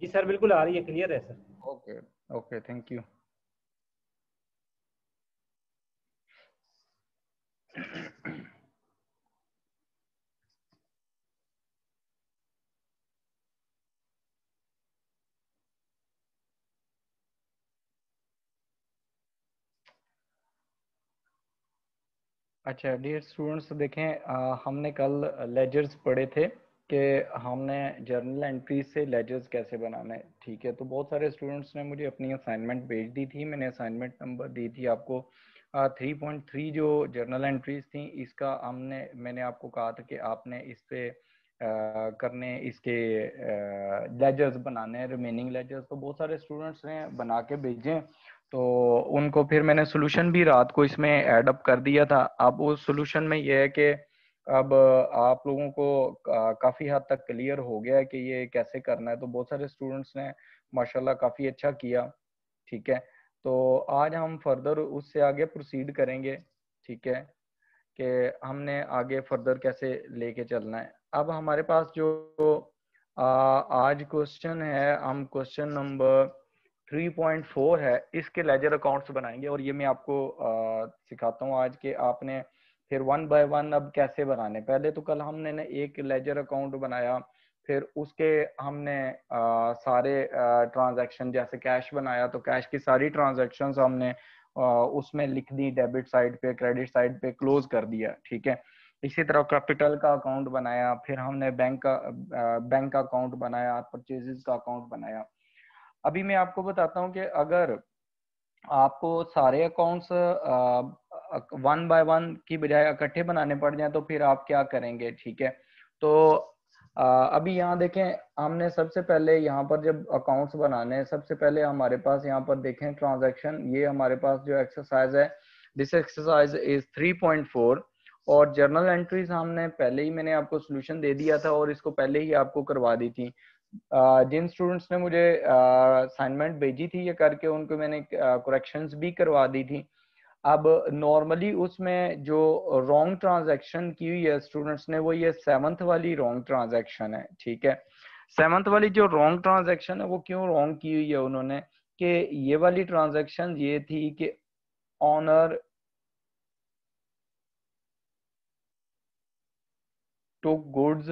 जी sir बिल्कुल आ रही है क्लियर है sir okay okay thank you अच्छा डियर स्टूडेंट्स देखें आ, हमने कल लेजर्स पढ़े थे कि हमने जर्नल एंट्री से लेजर्स कैसे बनाने ठीक है तो बहुत सारे स्टूडेंट्स ने मुझे अपनी असाइनमेंट भेज दी थी मैंने असाइनमेंट नंबर दी थी आपको थ्री पॉइंट थ्री जो जर्नल एंट्रीज थी इसका हमने मैंने आपको कहा था कि आपने इस पे करने इसके लेजर्स बनाने रिमेनिंग लेजर्स तो बहुत सारे स्टूडेंट्स ने बना के भेजे तो उनको फिर मैंने सोल्यूशन भी रात को इसमें एडअप कर दिया था अब उस सोल्यूशन में यह है कि अब आप लोगों को काफी हद तक क्लियर हो गया है कि ये कैसे करना है तो बहुत सारे स्टूडेंट्स ने माशाल्लाह काफी अच्छा किया ठीक है तो आज हम फर्दर उससे आगे प्रोसीड करेंगे ठीक है कि हमने आगे फर्दर कैसे लेके चलना है अब हमारे पास जो आ, आज क्वेश्चन है हम क्वेश्चन नंबर 3.4 है इसके लेजर अकाउंट्स बनाएंगे और ये मैं आपको आ, सिखाता हूँ आज के आपने फिर वन बाय वन अब कैसे बनाने पहले तो कल हमने ना एक लेजर अकाउंट बनाया फिर उसके हमने आ, सारे ट्रांजैक्शन जैसे कैश बनाया तो कैश की सारी ट्रांजैक्शंस हमने आ, उसमें लिख दी डेबिट साइड पे क्रेडिट साइड पे क्लोज कर दिया ठीक है इसी तरह कैपिटल का अकाउंट बनाया फिर हमने बैंक का बैंक का अकाउंट बनाया परचेजेस का अकाउंट बनाया अभी मैं आपको बताता हूँ कि अगर आपको सारे अकाउंट्स वन बाय वन की बजाय इकट्ठे बनाने पड़ जाए तो फिर आप क्या करेंगे ठीक है तो अभी यहाँ देखें हमने सबसे पहले यहाँ पर जब अकाउंट्स बनाने हैं सबसे पहले हमारे पास यहाँ पर देखें ट्रांजैक्शन ये हमारे पास जो एक्सरसाइज है दिस एक्सरसाइज इज 3.4 और जर्नल एंट्रीज हमने पहले ही मैंने आपको सोल्यूशन दे दिया था और इसको पहले ही आपको करवा दी थी जिन स्टूडेंट्स ने मुझे असाइनमेंट भेजी थी ये करके उनको मैंने करेक्शन भी करवा दी थी अब नॉर्मली उसमें जो रॉन्ग ट्रांजेक्शन की हुई है स्टूडेंट्स ने वो ये सेवंथ वाली रॉन्ग ट्रांजेक्शन है ठीक है सेवंथ वाली जो रॉन्ग ट्रांजेक्शन है वो क्यों रॉन्ग की हुई है उन्होंने कि ये वाली ट्रांजेक्शन ये थी कि owner took goods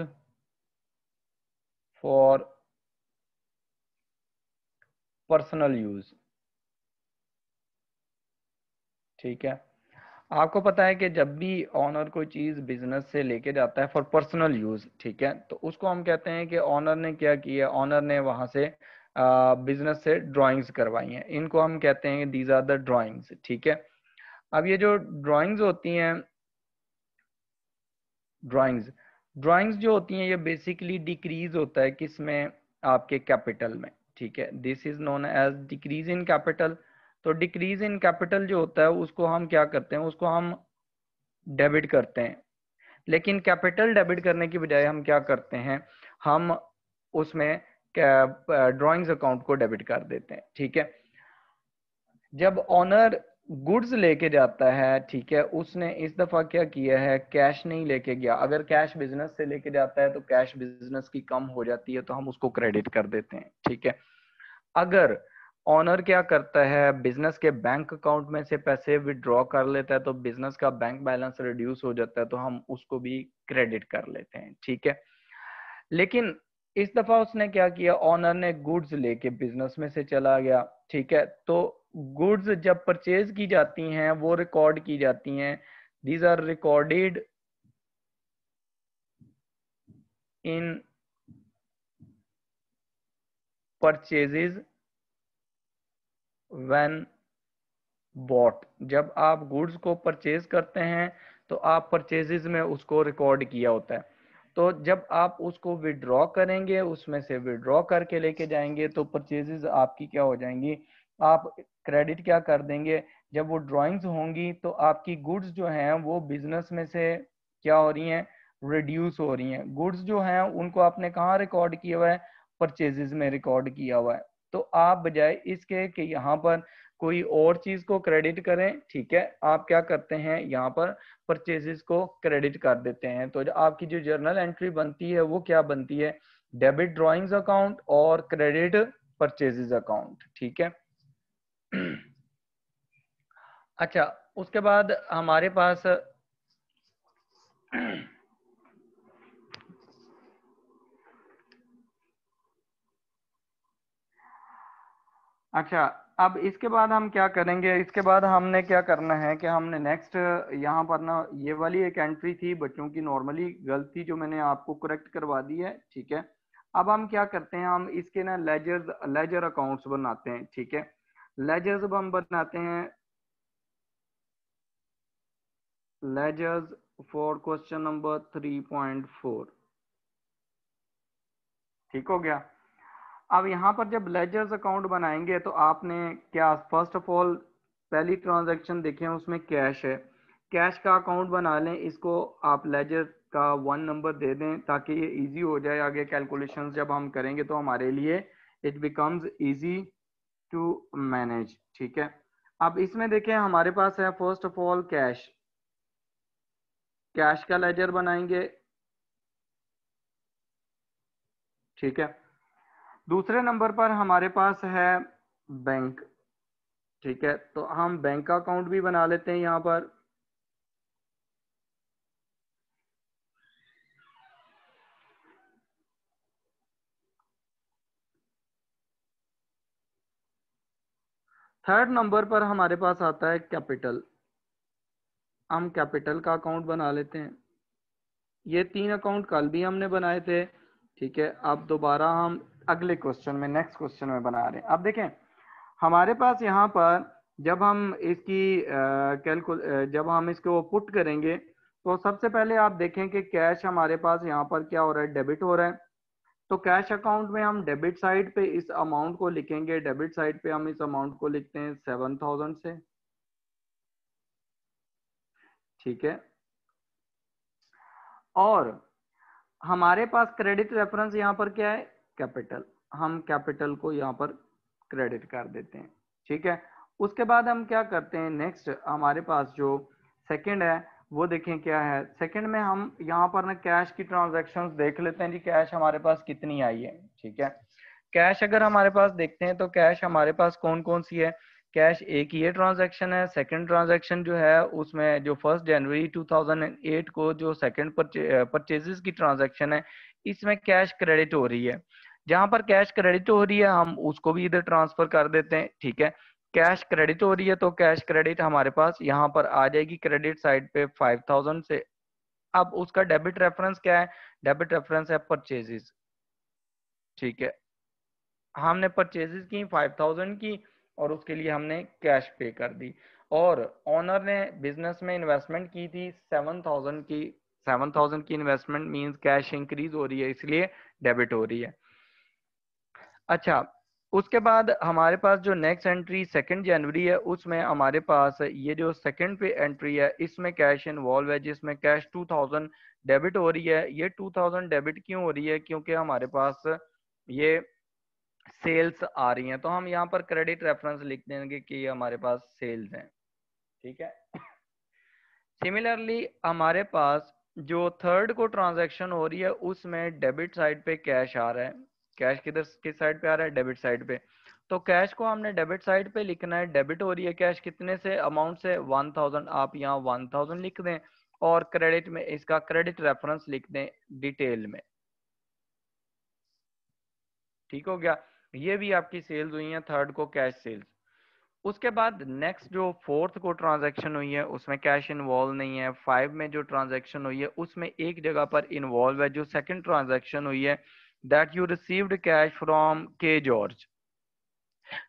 for personal use ठीक है आपको पता है कि जब भी ऑनर कोई चीज बिजनेस से लेके जाता है फॉर पर्सनल यूज ठीक है तो उसको हम कहते हैं कि ऑनर ने क्या किया ऑनर ने वहां से बिजनेस से ड्राइंग्स करवाई हैं इनको हम कहते हैं दीज आर द ड्राइंग्स ठीक है अब ये जो ड्राइंग्स होती हैं ड्राइंग्स ड्राइंग्स जो होती हैं ये बेसिकली डिक्रीज होता है किस में आपके कैपिटल में ठीक है this is known as decrease in capital तो डिक्रीज इन कैपिटल जो होता है उसको हम क्या करते हैं उसको हम डेबिट करते हैं लेकिन कैपिटल डेबिट करने की बजाय हम क्या करते हैं हम उसमें ड्राइंग्स अकाउंट को डेबिट कर देते हैं ठीक है जब ऑनर गुड्स लेके जाता है ठीक है उसने इस दफा क्या किया है कैश नहीं लेके गया अगर कैश बिजनेस से लेके जाता है तो कैश बिजनेस की कम हो जाती है तो हम उसको क्रेडिट कर देते हैं ठीक है अगर ऑनर क्या करता है बिजनेस के बैंक अकाउंट में से पैसे विदड्रॉ कर लेता है तो बिजनेस का बैंक बैलेंस रिड्यूस हो जाता है तो हम उसको भी क्रेडिट कर लेते हैं ठीक है लेकिन इस दफा उसने क्या किया ऑनर ने गुड्स लेके बिजनेस में से चला गया ठीक है तो गुड्स जब परचेज की जाती हैं वो रिकॉर्ड की जाती हैं these are recorded in purchases when bought जब आप गुड्स को परचेज करते हैं तो आप परचेजेज में उसको रिकॉर्ड किया होता है तो जब आप उसको विड्रॉ करेंगे उसमें से विड्रॉ करके लेके जाएंगे तो परचेजेज आपकी क्या हो जाएंगी आप क्रेडिट क्या कर देंगे जब वो ड्राइंग्स होंगी तो आपकी गुड्स जो हैं वो बिजनेस में से क्या हो रही हैं रिड्यूस हो रही हैं गुड्स जो हैं उनको आपने कहाँ रिकॉर्ड किया हुआ है परचेजेज में रिकॉर्ड किया हुआ है तो आप बजाय इसके कि यहाँ पर कोई और चीज को क्रेडिट करें ठीक है आप क्या करते हैं यहाँ पर परचेजेस को क्रेडिट कर देते हैं तो आपकी जो जर्नल एंट्री बनती है वो क्या बनती है डेबिट ड्रॉइंग्स अकाउंट और क्रेडिट परचेजेस अकाउंट ठीक है अच्छा उसके बाद हमारे पास अच्छा अब इसके बाद हम क्या करेंगे इसके बाद हमने क्या करना है कि हमने नेक्स्ट यहाँ पर ना ये वाली एक एंट्री थी बच्चों की नॉर्मली गलती जो मैंने आपको करेक्ट करवा दी है ठीक है अब हम क्या करते हैं हम इसके ना लेजर्स लेजर अकाउंट्स बनाते हैं ठीक है लेजर्स हम बनाते हैं ledgers for question number three point four ठीक हो गया अब यहाँ पर जब लेजर्स अकाउंट बनाएंगे तो आपने क्या फर्स्ट ऑफ ऑल पहली ट्रांजेक्शन देखें उसमें कैश है कैश का अकाउंट बना लें इसको आप लेजर का वन नंबर दे दें ताकि ये इजी हो जाए आगे कैलकुलेशंस जब हम करेंगे तो हमारे लिए it becomes easy to manage ठीक है अब इसमें देखें हमारे पास है first of all cash cash का लेजर बनाएंगे ठीक है दूसरे नंबर पर हमारे पास है बैंक ठीक है तो हम बैंक का अकाउंट भी बना लेते हैं यहां पर थर्ड नंबर पर हमारे पास आता है कैपिटल हम कैपिटल का अकाउंट बना लेते हैं ये तीन अकाउंट कल भी हमने बनाए थे ठीक है अब दोबारा हम अगले क्वेश्चन में नेक्स्ट क्वेश्चन में बना रहे हैं अब देखें हमारे पास यहाँ पर जब हम इसकी कैलकुल जब हम इसको पुट करेंगे तो सबसे पहले आप देखें कि कैश हमारे पास यहाँ पर क्या हो रहा है डेबिट हो रहा है तो कैश अकाउंट में हम डेबिट साइड पे इस अमाउंट को लिखेंगे डेबिट साइड पे हम इस अमाउंट को लिखते हैं सेवन थाउजेंड से ठीक है और हमारे पास क्रेडिट रेफरेंस यहाँ पर क्या है कैपिटल हम कैपिटल को यहाँ पर क्रेडिट कर देते हैं ठीक है उसके बाद हम क्या करते हैं नेक्स्ट हमारे पास जो सेकंड है वो देखें क्या है सेकंड में हम यहाँ पर ना कैश की ट्रांजैक्शंस देख लेते हैं जी कैश हमारे पास कितनी आई है ठीक है कैश अगर हमारे पास देखते हैं तो कैश हमारे पास कौन कौन सी है कैश एक ये ट्रांजैक्शन है सेकंड ट्रांजैक्शन जो है उसमें जो फर्स्ट जनवरी 2008 को जो सेकेंड परचेजेस की ट्रांजेक्शन है इसमें कैश क्रेडिट हो रही है जहां पर कैश क्रेडिट हो रही है हम उसको भी इधर ट्रांसफर कर देते हैं ठीक है कैश क्रेडिट हो रही है तो कैश क्रेडिट हमारे पास यहाँ पर आ जाएगी क्रेडिट साइड पे फाइव थाउजेंड से अब उसका डेबिट रेफरेंस क्या है डेबिट रेफरेंस है परचेजेस ठीक है हमने परचेजेस की फाइव थाउजेंड की और उसके लिए हमने कैश पे कर दी और ऑनर ने बिजनेस में इन्वेस्टमेंट की थी सेवन थाउजेंड की सेवन थाउजेंड की इन्वेस्टमेंट मीन कैश इंक्रीज हो रही है इसलिए डेबिट हो रही है अच्छा उसके बाद हमारे पास जो नेक्स्ट एंट्री सेकेंड जनवरी है उसमें हमारे पास ये जो सेकेंड पे एंट्री है इसमें कैश इन्वॉल्व है जिसमें कैश 2000 डेबिट हो रही है ये 2000 डेबिट क्यों हो रही है क्योंकि हमारे पास ये सेल्स आ रही हैं तो हम यहाँ पर क्रेडिट रेफरेंस लिख देंगे कि ये हमारे पास सेल्स हैं ठीक है सिमिलरली हमारे पास जो थर्ड को ट्रांजेक्शन हो रही है उसमें डेबिट साइड पे कैश आ रहा है कैश किधर किस साइड पे आ रहा है डेबिट साइड पे तो कैश को हमने डेबिट साइड पे लिखना है डेबिट हो रही है कैश कितने से अमाउंट से वन थाउजेंड आप यहाँ वन थाउजेंड लिख दें और क्रेडिट में इसका क्रेडिट रेफरेंस लिख दें डिटेल में ठीक हो गया ये भी आपकी सेल्स हुई है थर्ड को कैश सेल्स उसके बाद नेक्स्ट जो फोर्थ को ट्रांजैक्शन हुई है उसमें कैश इन्वॉल्व नहीं है फाइव में जो ट्रांजैक्शन हुई है उसमें एक जगह पर इन्वॉल्व है जो सेकंड ट्रांजैक्शन हुई है that you received cash from K George.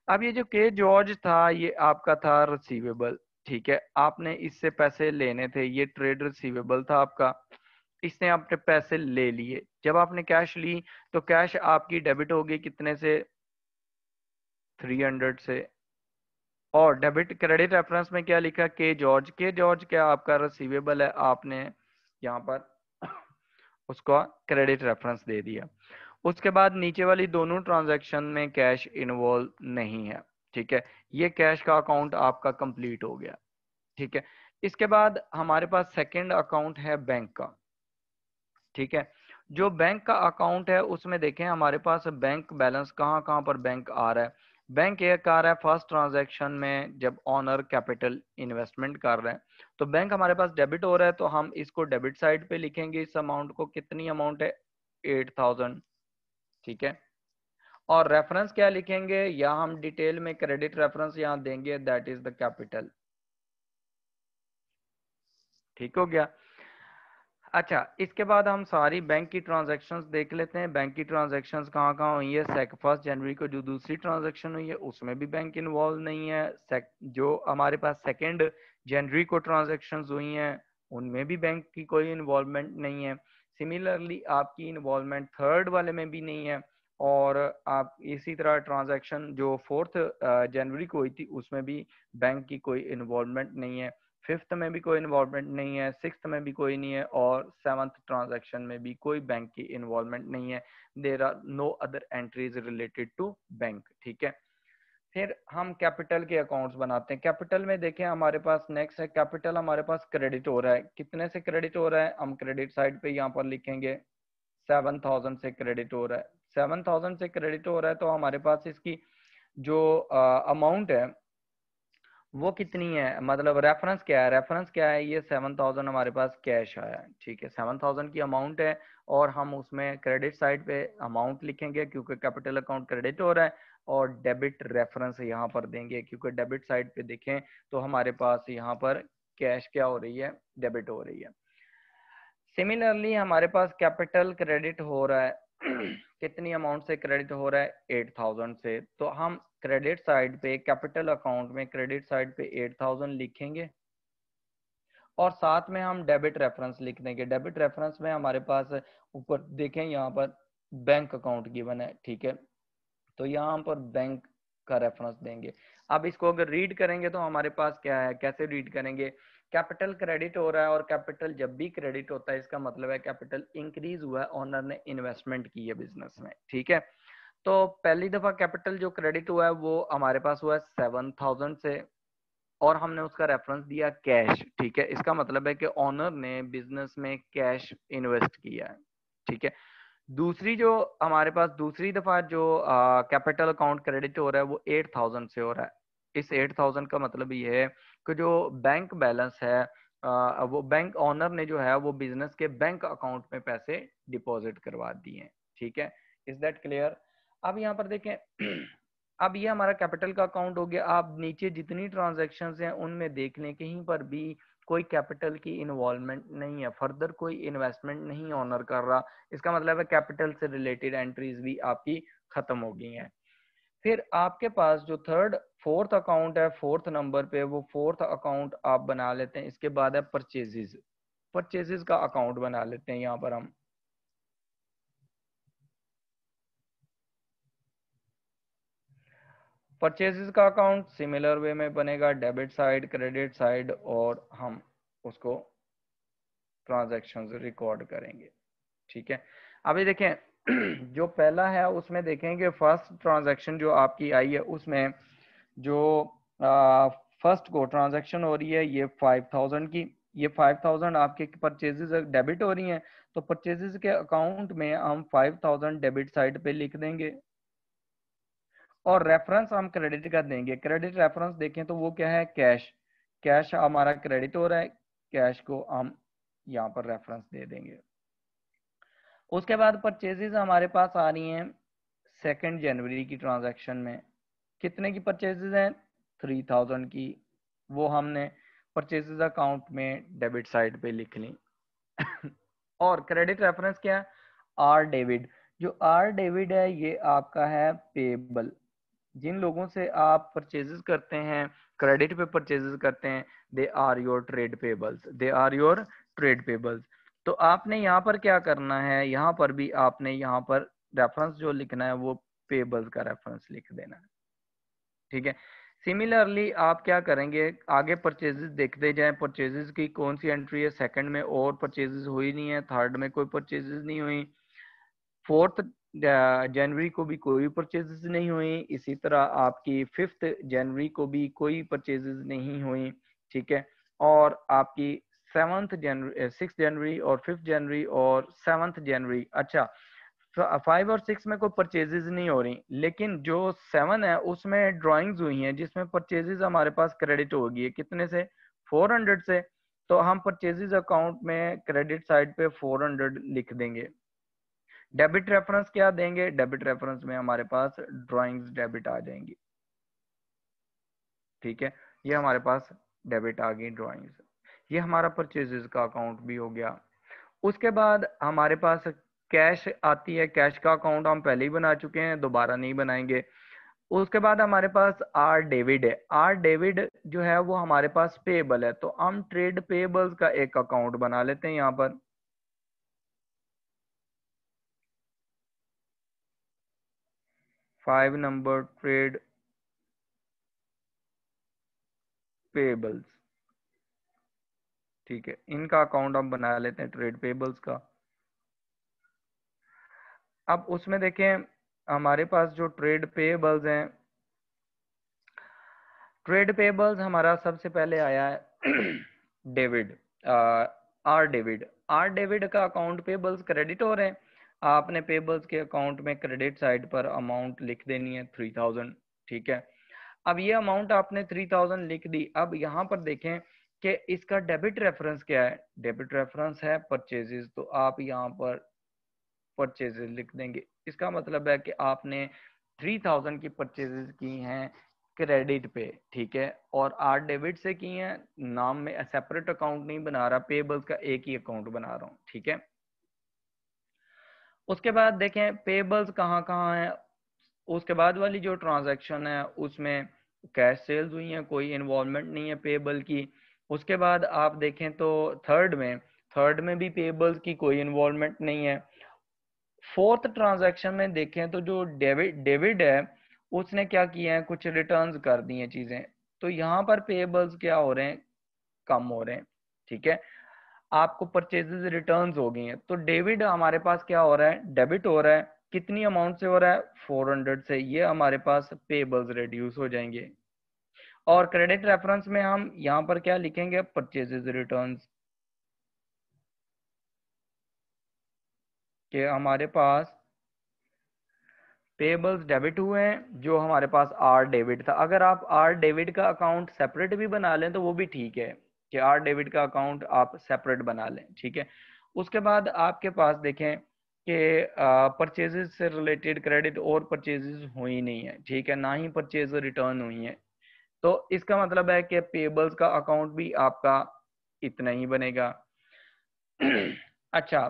अब ये जो के जॉर्ज था ये आपका था रिसीवेबल ठीक है आपने इससे पैसे लेने थे ये ट्रेड रिसीवेबल था आपका इसने आपने पैसे ले लिए जब आपने कैश ली तो कैश आपकी डेबिट होगी कितने से 300 से और डेबिट क्रेडिट रेफरेंस में क्या लिखा के जॉर्ज के जॉर्ज क्या आपका रिसीवेबल है आपने यहाँ पर उसका क्रेडिट रेफरेंस दे दिया उसके बाद नीचे वाली दोनों ट्रांजेक्शन में कैश इन्वॉल्व नहीं है ठीक है ये कैश का अकाउंट आपका कंप्लीट हो गया ठीक है इसके बाद हमारे पास सेकंड अकाउंट है बैंक का ठीक है जो बैंक का अकाउंट है उसमें देखें हमारे पास बैंक बैलेंस कहाँ कहाँ पर बैंक आ रहा है बैंक ये आ रहा है फर्स्ट ट्रांजैक्शन में जब ऑनर कैपिटल इन्वेस्टमेंट कर रहे हैं तो बैंक हमारे पास डेबिट हो रहा है तो हम इसको डेबिट साइड पे लिखेंगे इस अमाउंट को कितनी अमाउंट है एट थाउजेंड ठीक है और रेफरेंस क्या लिखेंगे या हम डिटेल में क्रेडिट रेफरेंस यहां देंगे दैट इज द कैपिटल ठीक हो गया अच्छा इसके बाद हम सारी बैंक की ट्रांजैक्शंस देख लेते हैं बैंक की ट्रांजैक्शंस कहाँ कहाँ हुई है सेक फर्स्ट जनवरी को जो दूसरी ट्रांजैक्शन हुई है उसमें भी बैंक इन्वॉल्व नहीं है जो हमारे पास सेकेंड जनवरी को ट्रांजैक्शंस हुई हैं उनमें भी बैंक की कोई इन्वॉल्वमेंट नहीं है सिमिलरली आपकी इन्वॉल्वमेंट थर्ड वाले में भी नहीं है और आप इसी तरह ट्रांजैक्शन जो फोर्थ जनवरी को हुई थी उसमें भी बैंक की कोई इन्वॉल्वमेंट नहीं है फिफ्थ में भी कोई इन्वॉल्वमेंट नहीं है सिक्स में भी कोई नहीं है और सेवन्थ ट्रांजेक्शन में भी कोई बैंक की इन्वॉल्वमेंट नहीं है there are no other entries related to bank ठीक है फिर हम कैपिटल के अकाउंट्स बनाते हैं कैपिटल में देखें हमारे पास नेक्स्ट है कैपिटल हमारे पास क्रेडिट हो रहा है कितने से क्रेडिट हो रहा है हम क्रेडिट साइड पे यहाँ पर लिखेंगे सेवन थाउजेंड से क्रेडिट हो रहा है सेवन थाउजेंड से क्रेडिट हो रहा है तो हमारे पास इसकी जो अमाउंट है वो कितनी है मतलब रेफरेंस क्या है रेफरेंस क्या है ये सेवन थाउजेंड हमारे पास कैश आया है ठीक है सेवन थाउजेंड की अमाउंट है और हम उसमें क्रेडिट साइड पे अमाउंट लिखेंगे क्योंकि कैपिटल अकाउंट क्रेडिट हो रहा है और डेबिट रेफरेंस यहाँ पर देंगे क्योंकि डेबिट साइड पे देखें तो हमारे पास यहाँ पर कैश क्या हो रही है डेबिट हो रही है सिमिलरली हमारे पास कैपिटल क्रेडिट हो रहा है कितनी अमाउंट से क्रेडिट हो रहा है एट थाउजेंड से तो हम क्रेडिट साइड पे कैपिटल अकाउंट में क्रेडिट साइड पे एट थाउजेंड लिखेंगे और साथ में हम डेबिट रेफरेंस लिख देंगे डेबिट रेफरेंस में हमारे पास ऊपर देखें यहाँ पर बैंक अकाउंट गिवन है ठीक है तो यहाँ पर बैंक का रेफरेंस देंगे अब इसको अगर रीड करेंगे तो हमारे पास क्या है कैसे रीड करेंगे कैपिटल क्रेडिट हो रहा है और कैपिटल जब भी क्रेडिट होता है इसका मतलब है कैपिटल इंक्रीज हुआ है ओनर ने इन्वेस्टमेंट की है बिजनेस में ठीक है तो पहली दफा कैपिटल जो क्रेडिट हुआ है वो हमारे पास हुआ है सेवन थाउजेंड से और हमने उसका रेफरेंस दिया कैश ठीक है इसका मतलब है कि ओनर ने बिजनेस में कैश इन्वेस्ट किया है ठीक है दूसरी जो हमारे पास दूसरी दफा जो कैपिटल अकाउंट क्रेडिट हो रहा है वो एट थाउजेंड से हो रहा है इस एट थाउजेंड का मतलब ये है कि जो बैंक बैलेंस है आ, वो बैंक ऑनर ने जो है वो बिजनेस के बैंक अकाउंट में पैसे डिपॉजिट करवा दिए हैं ठीक है इज दैट क्लियर अब यहाँ पर देखें अब ये हमारा कैपिटल का अकाउंट हो गया आप नीचे जितनी ट्रांजेक्शन हैं उनमें देख लें कहीं पर भी कोई कैपिटल की इन्वॉल्वमेंट नहीं है फर्दर कोई इन्वेस्टमेंट नहीं ऑनर कर रहा इसका मतलब है कैपिटल से रिलेटेड एंट्रीज भी आपकी खत्म हो गई हैं फिर आपके पास जो थर्ड फोर्थ अकाउंट है फोर्थ नंबर पे वो फोर्थ अकाउंट आप बना लेते हैं इसके बाद है परचेजेज परचेजेज का अकाउंट बना लेते हैं यहाँ पर हम परचेजेस का अकाउंट सिमिलर वे में बनेगा डेबिट साइड क्रेडिट साइड और हम उसको ट्रांजेक्शन रिकॉर्ड करेंगे ठीक है अभी देखें जो पहला है उसमें देखें कि फर्स्ट ट्रांजेक्शन जो आपकी आई है उसमें जो फर्स्ट को ट्रांजेक्शन हो रही है ये फाइव थाउजेंड की ये फाइव थाउजेंड आपके परचेजेस डेबिट हो रही हैं तो परचेजेस के अकाउंट में हम फाइव थाउजेंड डेबिट साइड पे लिख देंगे और रेफरेंस हम क्रेडिट का देंगे क्रेडिट रेफरेंस देखें तो वो क्या है कैश कैश हमारा क्रेडिट हो रहा है कैश को हम यहाँ पर रेफरेंस दे देंगे उसके बाद परचेजेज हमारे पास आ रही हैं सेकेंड जनवरी की ट्रांजैक्शन में कितने की परचेजेस हैं थ्री थाउजेंड की वो हमने परचेजेस अकाउंट में डेबिट साइड पे लिख ली और क्रेडिट रेफरेंस क्या है आर डेविड जो आर डेविड है ये आपका है पेबल जिन लोगों से आप परचेजेस करते हैं क्रेडिट पे परचेजेस करते हैं they are your trade payables they are your trade payables तो आपने यहाँ पर क्या करना है यहाँ पर भी आपने यहाँ पर रेफरेंस जो लिखना है वो पेबल्स का रेफरेंस लिख देना है ठीक है सिमिलरली आप क्या करेंगे आगे परचेजेस देखते जाए परचेजेस की कौन सी एंट्री है सेकंड में और परचेजेस हुई नहीं है थर्ड में कोई परचेजेस नहीं हुई फोर्थ जनवरी को भी कोई परचेजेस नहीं हुए इसी तरह आपकी फिफ्थ जनवरी को भी कोई परचेजेस नहीं हुए ठीक है और आपकी सेवंथ जनवरी सिक्स जनवरी और फिफ्थ जनवरी और सेवंथ जनवरी अच्छा फाइव और सिक्स में कोई परचेजेज नहीं हो रही लेकिन जो सेवन है उसमें ड्राइंग्स हुई हैं जिसमें परचेजेज हमारे पास क्रेडिट होगी है कितने से फोर हंड्रेड से तो हम परचेजेज अकाउंट में क्रेडिट साइड पे फोर हंड्रेड लिख देंगे डेबिट रेफरेंस क्या देंगे डेबिट रेफरेंस में हमारे पास ड्राइंग्स डेबिट आ जाएंगी ठीक है ये हमारे पास डेबिट आ गई ड्राइंग्स ये हमारा परचेजेस का अकाउंट भी हो गया उसके बाद हमारे पास कैश आती है कैश का अकाउंट हम पहले ही बना चुके हैं दोबारा नहीं बनाएंगे उसके बाद हमारे पास आर डेविड है आर डेविड जो है वो हमारे पास पेबल है तो हम ट्रेड पेबल्स का एक अकाउंट बना लेते हैं यहाँ पर फाइव नंबर ट्रेड पेबल्स ठीक है इनका अकाउंट हम बना लेते हैं ट्रेड पेबल्स का अब उसमें देखें हमारे पास जो ट्रेड पेबल्स हैं ट्रेड पेबल्स हमारा सबसे पहले आया है David are David are David का अकाउंट पेबल्स रहे हैं आपने पेबल्स के अकाउंट में क्रेडिट साइड पर अमाउंट लिख देनी है थ्री थाउजेंड ठीक है अब ये अमाउंट आपने थ्री थाउजेंड लिख दी अब यहाँ पर देखें कि इसका डेबिट रेफरेंस क्या है डेबिट रेफरेंस है परचेजेस तो आप यहाँ पर परचेजेस लिख देंगे इसका मतलब है कि आपने थ्री थाउजेंड की परचेजेस की हैं क्रेडिट पे ठीक है और आठ डेबिट से की हैं नाम में सेपरेट अकाउंट नहीं बना रहा पेबल्स का एक ही अकाउंट बना रहा हूँ ठीक है उसके बाद देखें पेबल्स कहाँ कहाँ हैं उसके बाद वाली जो ट्रांजैक्शन है उसमें कैश सेल्स हुई हैं कोई इन्वॉल्वमेंट नहीं है पेबल की उसके बाद आप देखें तो थर्ड में थर्ड में भी पेबल्स की कोई इन्वॉल्वमेंट नहीं है फोर्थ ट्रांजैक्शन में देखें तो जो डेविड डेविड है उसने क्या किया है कुछ रिटर्न कर दी है चीज़ें तो यहाँ पर पेबल्स क्या हो रहे हैं कम हो रहे हैं ठीक है आपको परचेज रिटर्न हो गई हैं तो डेबिट हमारे पास क्या हो रहा है डेबिट हो रहा है कितनी अमाउंट से हो रहा है 400 से ये हमारे पास पेबल्स रिड्यूस हो जाएंगे और क्रेडिट रेफरेंस में हम यहाँ पर क्या लिखेंगे परचेज रिटर्न के हमारे पास पेबल्स डेबिट हुए हैं जो हमारे पास आर डेबिट था अगर आप आर डेबिट का अकाउंट सेपरेट भी बना लें तो वो भी ठीक है कि आर डेबिट का अकाउंट आप सेपरेट बना लें ठीक है उसके बाद आपके पास देखें कि परचेजेस से रिलेटेड क्रेडिट और परचेजेस हुई नहीं है ठीक है ना ही परचेज रिटर्न हुई है तो इसका मतलब है कि पेबल्स का अकाउंट भी आपका इतना ही बनेगा अच्छा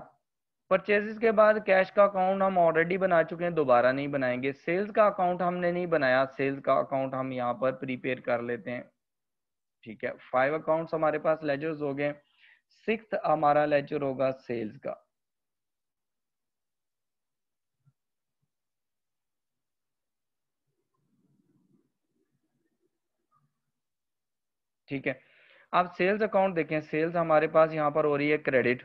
परचेजेस के बाद कैश का अकाउंट हम ऑलरेडी बना चुके हैं दोबारा नहीं बनाएंगे सेल्स का अकाउंट हमने नहीं बनाया सेल्स का अकाउंट हम यहाँ पर प्रीपेयर कर लेते हैं ठीक है फाइव अकाउंट्स हमारे पास लेजर्स हो गए सिक्स हमारा लेजर होगा सेल्स का ठीक है अब सेल्स अकाउंट देखें सेल्स हमारे पास यहाँ पर हो रही है क्रेडिट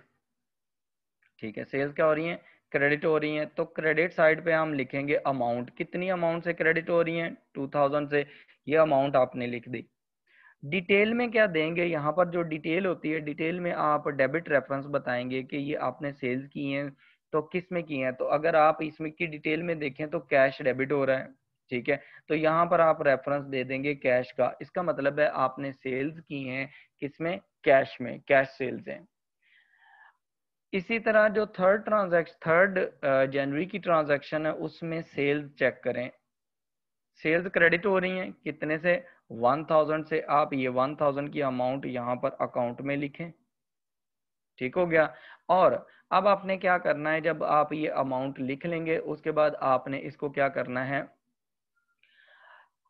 ठीक है सेल्स क्या हो रही है क्रेडिट हो रही है तो क्रेडिट साइड पे हम लिखेंगे अमाउंट कितनी अमाउंट से क्रेडिट हो रही है टू थाउजेंड से ये अमाउंट आपने लिख दी डिटेल में क्या देंगे यहाँ पर जो डिटेल होती है डिटेल में आप डेबिट रेफरेंस बताएंगे कि ये आपने सेल्स की हैं तो किस में की हैं तो अगर आप इसमें की डिटेल में देखें तो कैश डेबिट हो रहा है ठीक है तो यहाँ पर आप रेफरेंस दे देंगे कैश का इसका मतलब है आपने सेल्स की हैं किसमें कैश में कैश सेल्स हैं इसी तरह जो थर्ड ट्रांजेक्शन थर्ड जनवरी की ट्रांजेक्शन है उसमें सेल्स चेक करें सेल्स क्रेडिट हो रही हैं कितने से 1000 से आप ये 1000 की अमाउंट यहाँ पर अकाउंट में लिखें ठीक हो गया और अब आपने क्या करना है जब आप ये अमाउंट लिख लेंगे उसके बाद आपने इसको क्या करना है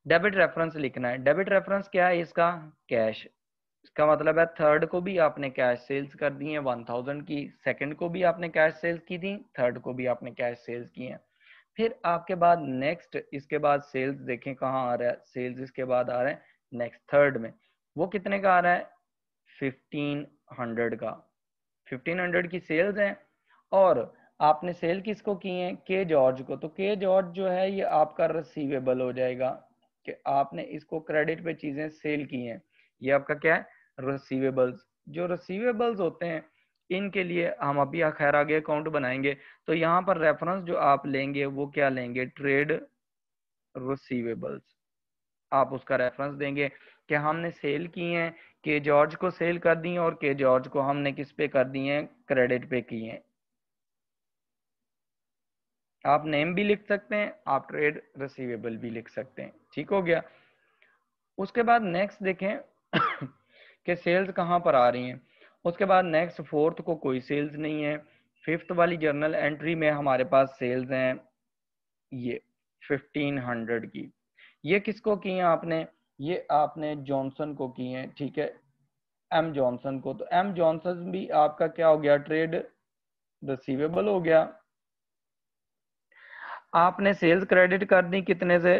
डेबिट रेफरेंस लिखना है डेबिट रेफरेंस क्या है इसका कैश इसका मतलब है थर्ड को भी आपने कैश सेल्स कर दी है वन थाउजेंड की सेकंड को भी आपने कैश सेल्स की थी थर्ड को भी आपने कैश सेल्स की है फिर आपके बाद नेक्स्ट इसके बाद सेल्स देखें कहाँ आ रहा है सेल्स इसके बाद आ रहे हैं नेक्स्ट थर्ड में वो कितने का आ रहा है फिफ्टीन हंड्रेड का फिफ्टीन हंड्रेड की सेल्स हैं और आपने सेल किसको की है के जॉर्ज को तो के जॉर्ज जो है ये आपका रिसीवेबल हो जाएगा कि आपने इसको क्रेडिट पे चीजें सेल की हैं ये आपका क्या है रिसीवेबल्स जो रिसीवेबल्स होते हैं इनके लिए हम अभी खैर आगे अकाउंट बनाएंगे तो यहाँ पर रेफरेंस जो आप लेंगे वो क्या लेंगे ट्रेड रिसीवेबल्स आप उसका रेफरेंस देंगे कि हमने सेल की है के जॉर्ज को सेल कर दी है और के जॉर्ज को हमने किस पे कर दी हैं क्रेडिट पे की है आप नेम भी लिख सकते हैं आप ट्रेड रिसीवेबल भी लिख सकते हैं ठीक हो गया उसके बाद नेक्स्ट देखें कि सेल्स कहां पर आ रही हैं उसके बाद नेक्स्ट फोर्थ को कोई सेल्स नहीं है फिफ्थ वाली जर्नल एंट्री में हमारे पास सेल्स हैं ये 1500 की ये किसको की है आपने ये आपने जॉनसन को की है ठीक है एम जॉनसन को तो एम जॉनसन भी आपका क्या हो गया ट्रेड रिसीवेबल हो गया आपने सेल्स क्रेडिट कर दी कितने से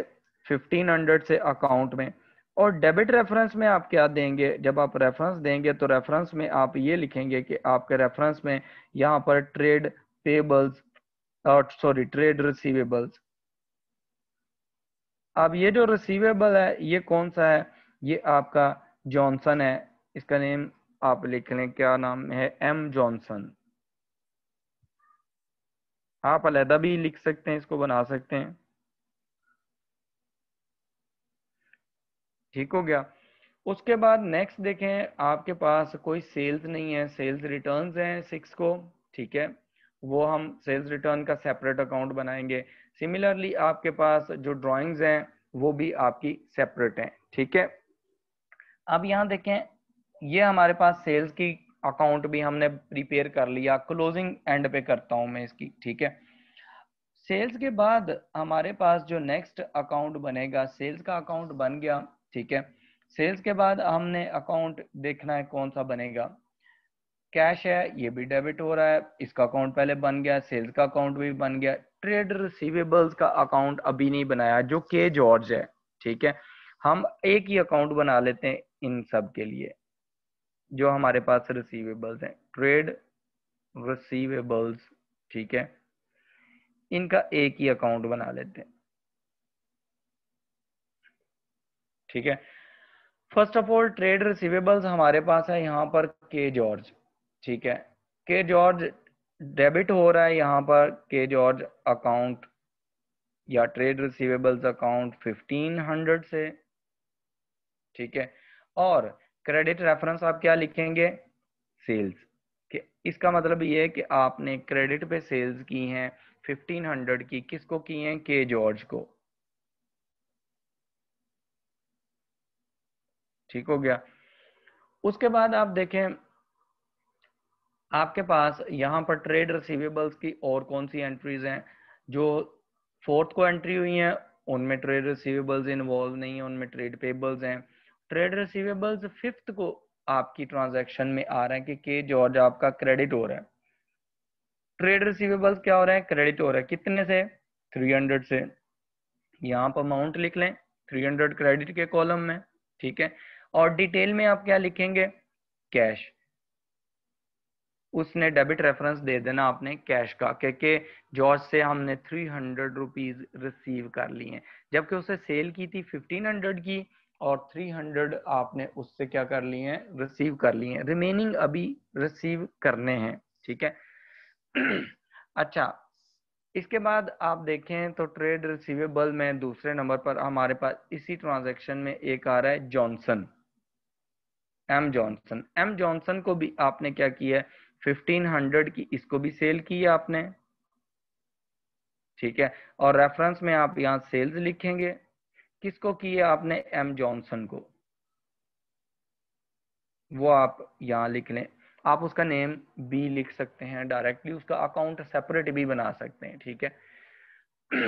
1500 से अकाउंट में और डेबिट रेफरेंस में आप क्या देंगे जब आप रेफरेंस देंगे तो रेफरेंस में आप ये लिखेंगे कि आपके रेफरेंस में यहाँ पर ट्रेड पेबल्स और सॉरी ट्रेड रिसीवेबल्स अब ये जो रिसीवेबल है ये कौन सा है ये आपका जॉनसन है इसका नेम आप लिख लें क्या नाम है एम जॉनसन आप अलहदा भी लिख सकते हैं इसको बना सकते हैं ठीक हो गया उसके बाद नेक्स्ट देखें आपके पास कोई सेल्स नहीं है सेल्स रिटर्न्स हैं सिक्स को ठीक है वो हम सेल्स रिटर्न का सेपरेट अकाउंट बनाएंगे सिमिलरली आपके पास जो ड्राइंग्स हैं वो भी आपकी सेपरेट हैं ठीक है अब यहाँ देखें ये हमारे पास सेल्स की अकाउंट भी हमने प्रिपेयर कर लिया क्लोजिंग एंड पे करता हूँ मैं इसकी ठीक है सेल्स के बाद हमारे पास जो नेक्स्ट अकाउंट बनेगा सेल्स का अकाउंट बन गया ठीक है सेल्स के बाद हमने अकाउंट देखना है कौन सा बनेगा कैश है ये भी डेबिट हो रहा है इसका अकाउंट पहले बन गया सेल्स का अकाउंट भी बन गया ट्रेड रिसीवेबल्स का अकाउंट अभी नहीं बनाया जो के जॉर्ज है ठीक है हम एक ही अकाउंट बना लेते हैं इन सब के लिए जो हमारे पास रिसीवेबल्स हैं ट्रेड रिसीवेबल्स ठीक है इनका एक ही अकाउंट बना लेते हैं ठीक है first of all trade receivables हमारे पास है यहाँ पर के जॉर्ज ठीक है के जॉर्ज डेबिट हो रहा है यहाँ पर के जॉर्ज अकाउंट या ट्रेड रिसिवेबल्स अकाउंट 1500 से ठीक है और क्रेडिट रेफरेंस आप क्या लिखेंगे सेल्स कि इसका मतलब ये है कि आपने क्रेडिट पे सेल्स की हैं 1500 की किसको की हैं के जॉर्ज को ठीक हो गया उसके बाद आप देखें आपके पास यहां पर ट्रेड रिसीवेबल्स की और कौन सी एंट्रीज हैं जो फोर्थ को एंट्री हुई है उनमें ट्रेड रिसीवेबल्स इन्वॉल्व नहीं है उनमें ट्रेड पेबल्स हैं ट्रेड रिसीवेबल्स फिफ्थ को आपकी ट्रांजैक्शन में आ रहे हैं कि के जॉर्ज आपका क्रेडिट हो रहा है ट्रेड रिसीवेबल्स क्या हो रहे हैं क्रेडिट हो रहा है कितने से 300 से यहाँ पर अमाउंट लिख लें 300 क्रेडिट के कॉलम में ठीक है और डिटेल में आप क्या लिखेंगे कैश उसने डेबिट रेफरेंस दे देना आपने कैश का क्योंकि जॉर्ज से हमने थ्री हंड्रेड रुपीज रिसीव कर लिए जबकि उसे सेल की थी फिफ्टीन हंड्रेड की और थ्री हंड्रेड आपने उससे क्या कर लिए हैं रिसीव कर लिए हैं रिमेनिंग अभी रिसीव करने हैं ठीक है अच्छा इसके बाद आप देखें तो ट्रेड रिसीवेबल में दूसरे नंबर पर हमारे पास इसी ट्रांजेक्शन में एक आ रहा है Johnson M Johnson M Johnson को भी आपने क्या किया है फिफ्टीन हंड्रेड की इसको भी सेल की आपने ठीक है और रेफरेंस में आप यहां सेल्स लिखेंगे किसको किया आपने एम जॉनसन को वो आप यहां लिख लें आप उसका नेम बी लिख सकते हैं डायरेक्टली उसका अकाउंट सेपरेट भी बना सकते हैं ठीक है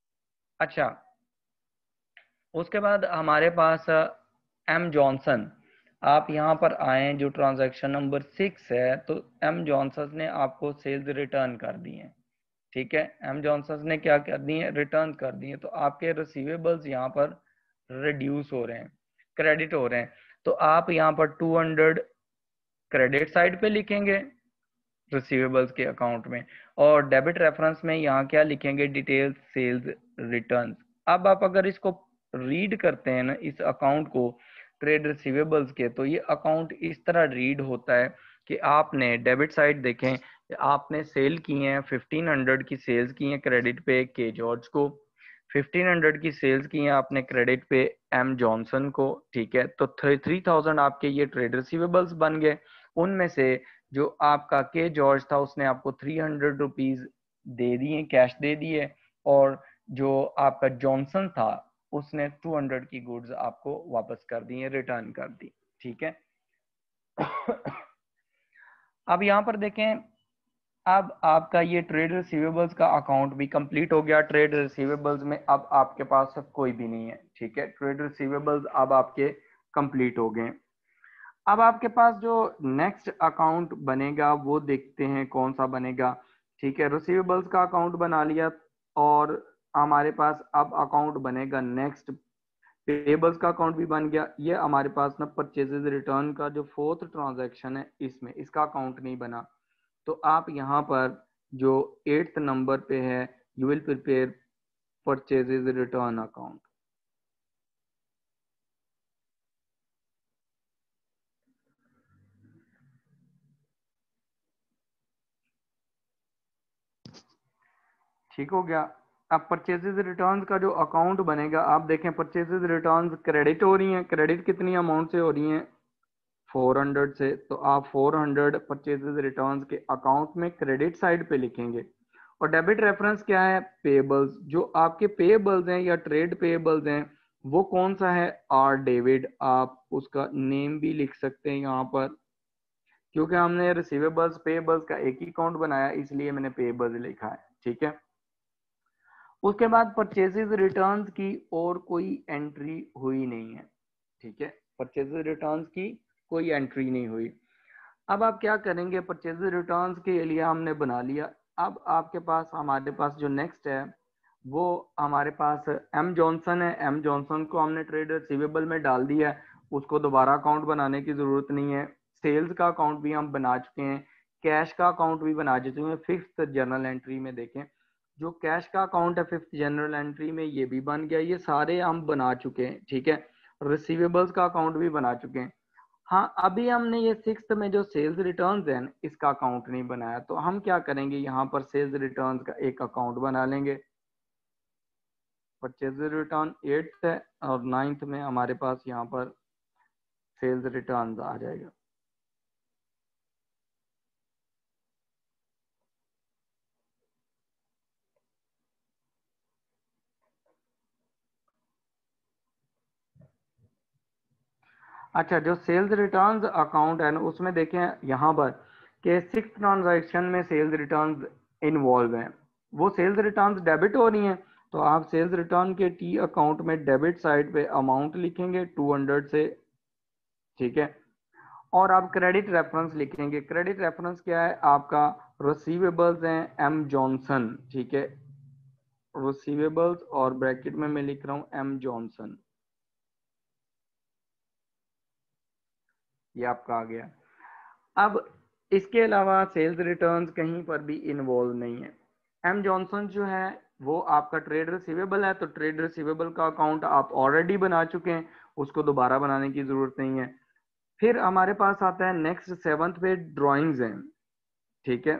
अच्छा उसके बाद हमारे पास एम uh, जॉनसन आप यहाँ पर आए जो ट्रांजैक्शन नंबर सिक्स है तो एम जॉनसन ने आपको सेल्स रिटर्न कर दिए ठीक है एम जॉनसन ने क्या कर दिए रिटर्न कर दिए तो आपके रिसीवेबल्स यहाँ पर रिड्यूस हो रहे हैं क्रेडिट हो रहे हैं तो आप यहाँ पर 200 क्रेडिट साइड पे लिखेंगे रिसीवेबल्स के अकाउंट में और डेबिट रेफरेंस में यहाँ क्या लिखेंगे डिटेल सेल्स रिटर्न अब आप अगर इसको रीड करते हैं ना इस अकाउंट को ट्रेड रिसीवेबल्स के तो ये अकाउंट इस तरह रीड होता है कि आपने डेबिट साइड देखें आपने सेल की है 1500 की सेल्स की हैं क्रेडिट पे के जॉर्ज को 1500 की सेल्स की हैं आपने क्रेडिट पे एम जॉनसन को ठीक है तो थ्री थाउजेंड आपके ये ट्रेड रिसीवेबल्स बन गए उनमें से जो आपका के जॉर्ज था उसने आपको थ्री हंड्रेड रुपीज दे दिए कैश दे दिए और जो आपका जॉनसन था उसने 200 की गुड्स आपको वापस कर दी है रिटर्न कर दी ठीक है अब यहां पर देखें अब आपका ये ट्रेड रिसीवेबल्स का अकाउंट भी कंप्लीट हो गया ट्रेड रिसीवेबल्स में अब आपके पास अब कोई भी नहीं है ठीक है ट्रेड रिसीवेबल्स अब आपके कंप्लीट हो गए अब आपके पास जो नेक्स्ट अकाउंट बनेगा वो देखते हैं कौन सा बनेगा ठीक है रिसीवेबल्स का अकाउंट बना लिया और हमारे पास अब अकाउंट बनेगा नेक्स्ट पेबल्स का अकाउंट भी बन गया ये हमारे पास ना परचेजेज रिटर्न का जो फोर्थ ट्रांजेक्शन है इसमें इसका अकाउंट नहीं बना तो आप यहाँ पर जो एट्थ नंबर पे है you will prepare purchases return account ठीक हो गया अब परचेजेज रिटर्न का जो अकाउंट बनेगा आप देखें परचेजेज रिटर्न क्रेडिट हो रही हैं क्रेडिट कितनी अमाउंट से हो रही हैं 400 से तो आप 400 परचेजेज रिटर्न के अकाउंट में क्रेडिट साइड पे लिखेंगे और डेबिट रेफरेंस क्या है पेबल्स जो आपके पेबल्स हैं या ट्रेड पेबल्स हैं वो कौन सा है आर डेविड आप उसका नेम भी लिख सकते हैं यहाँ पर क्योंकि हमने रिसीवेबल्स पेबल्स का एक ही अकाउंट बनाया इसलिए मैंने पेबल्स लिखा है ठीक है उसके बाद परचेजेज रिटर्न्स की और कोई एंट्री हुई नहीं है ठीक है परचेजेज रिटर्न्स की कोई एंट्री नहीं हुई अब आप क्या करेंगे परचेज रिटर्न्स के लिए हमने बना लिया अब आपके पास हमारे पास जो नेक्स्ट है वो हमारे पास एम जॉनसन है एम जॉनसन को हमने ट्रेड रिसिवेबल में डाल दिया है उसको दोबारा अकाउंट बनाने की ज़रूरत नहीं है सेल्स का अकाउंट भी हम बना चुके हैं कैश का अकाउंट भी बना चुके हैं फिफ्थ जर्नल एंट्री में देखें जो कैश का अकाउंट है फिफ्थ जनरल एंट्री में ये भी बन गया ये सारे हम बना चुके हैं ठीक है रिसीवेबल्स का अकाउंट भी बना चुके हैं हाँ अभी हमने ये सिक्स में जो सेल्स रिटर्न्स हैं इसका अकाउंट नहीं बनाया तो हम क्या करेंगे यहाँ पर सेल्स रिटर्न्स का एक अकाउंट बना लेंगे परचेज रिटर्न एट्थ है और नाइन्थ में हमारे पास यहाँ पर सेल्स रिटर्न्स आ जाएगा अच्छा जो सेल्स रिटर्न अकाउंट है ना उसमें देखें यहाँ पर कि सिक्स ट्रांजैक्शन में सेल्स रिटर्न इन्वॉल्व हैं वो सेल्स रिटर्न डेबिट हो रही हैं तो आप सेल्स रिटर्न के टी अकाउंट में डेबिट साइड पे अमाउंट लिखेंगे 200 से ठीक है और आप क्रेडिट रेफरेंस लिखेंगे क्रेडिट रेफरेंस क्या है आपका रिसीवेबल्स हैं एम जॉनसन ठीक है रिसीवेबल्स और ब्रैकेट में मैं लिख रहा हूँ एम जॉनसन ये आपका आ गया अब इसके अलावा सेल्स रिटर्न कहीं पर भी इन्वॉल्व नहीं है एम जॉनसन जो है वो आपका ट्रेड रिसीवेबल है तो ट्रेड रिसीवेबल का अकाउंट आप ऑलरेडी बना चुके हैं उसको दोबारा बनाने की जरूरत नहीं है फिर हमारे पास आता है नेक्स्ट सेवंथ पे ड्राइंग्स हैं ठीक है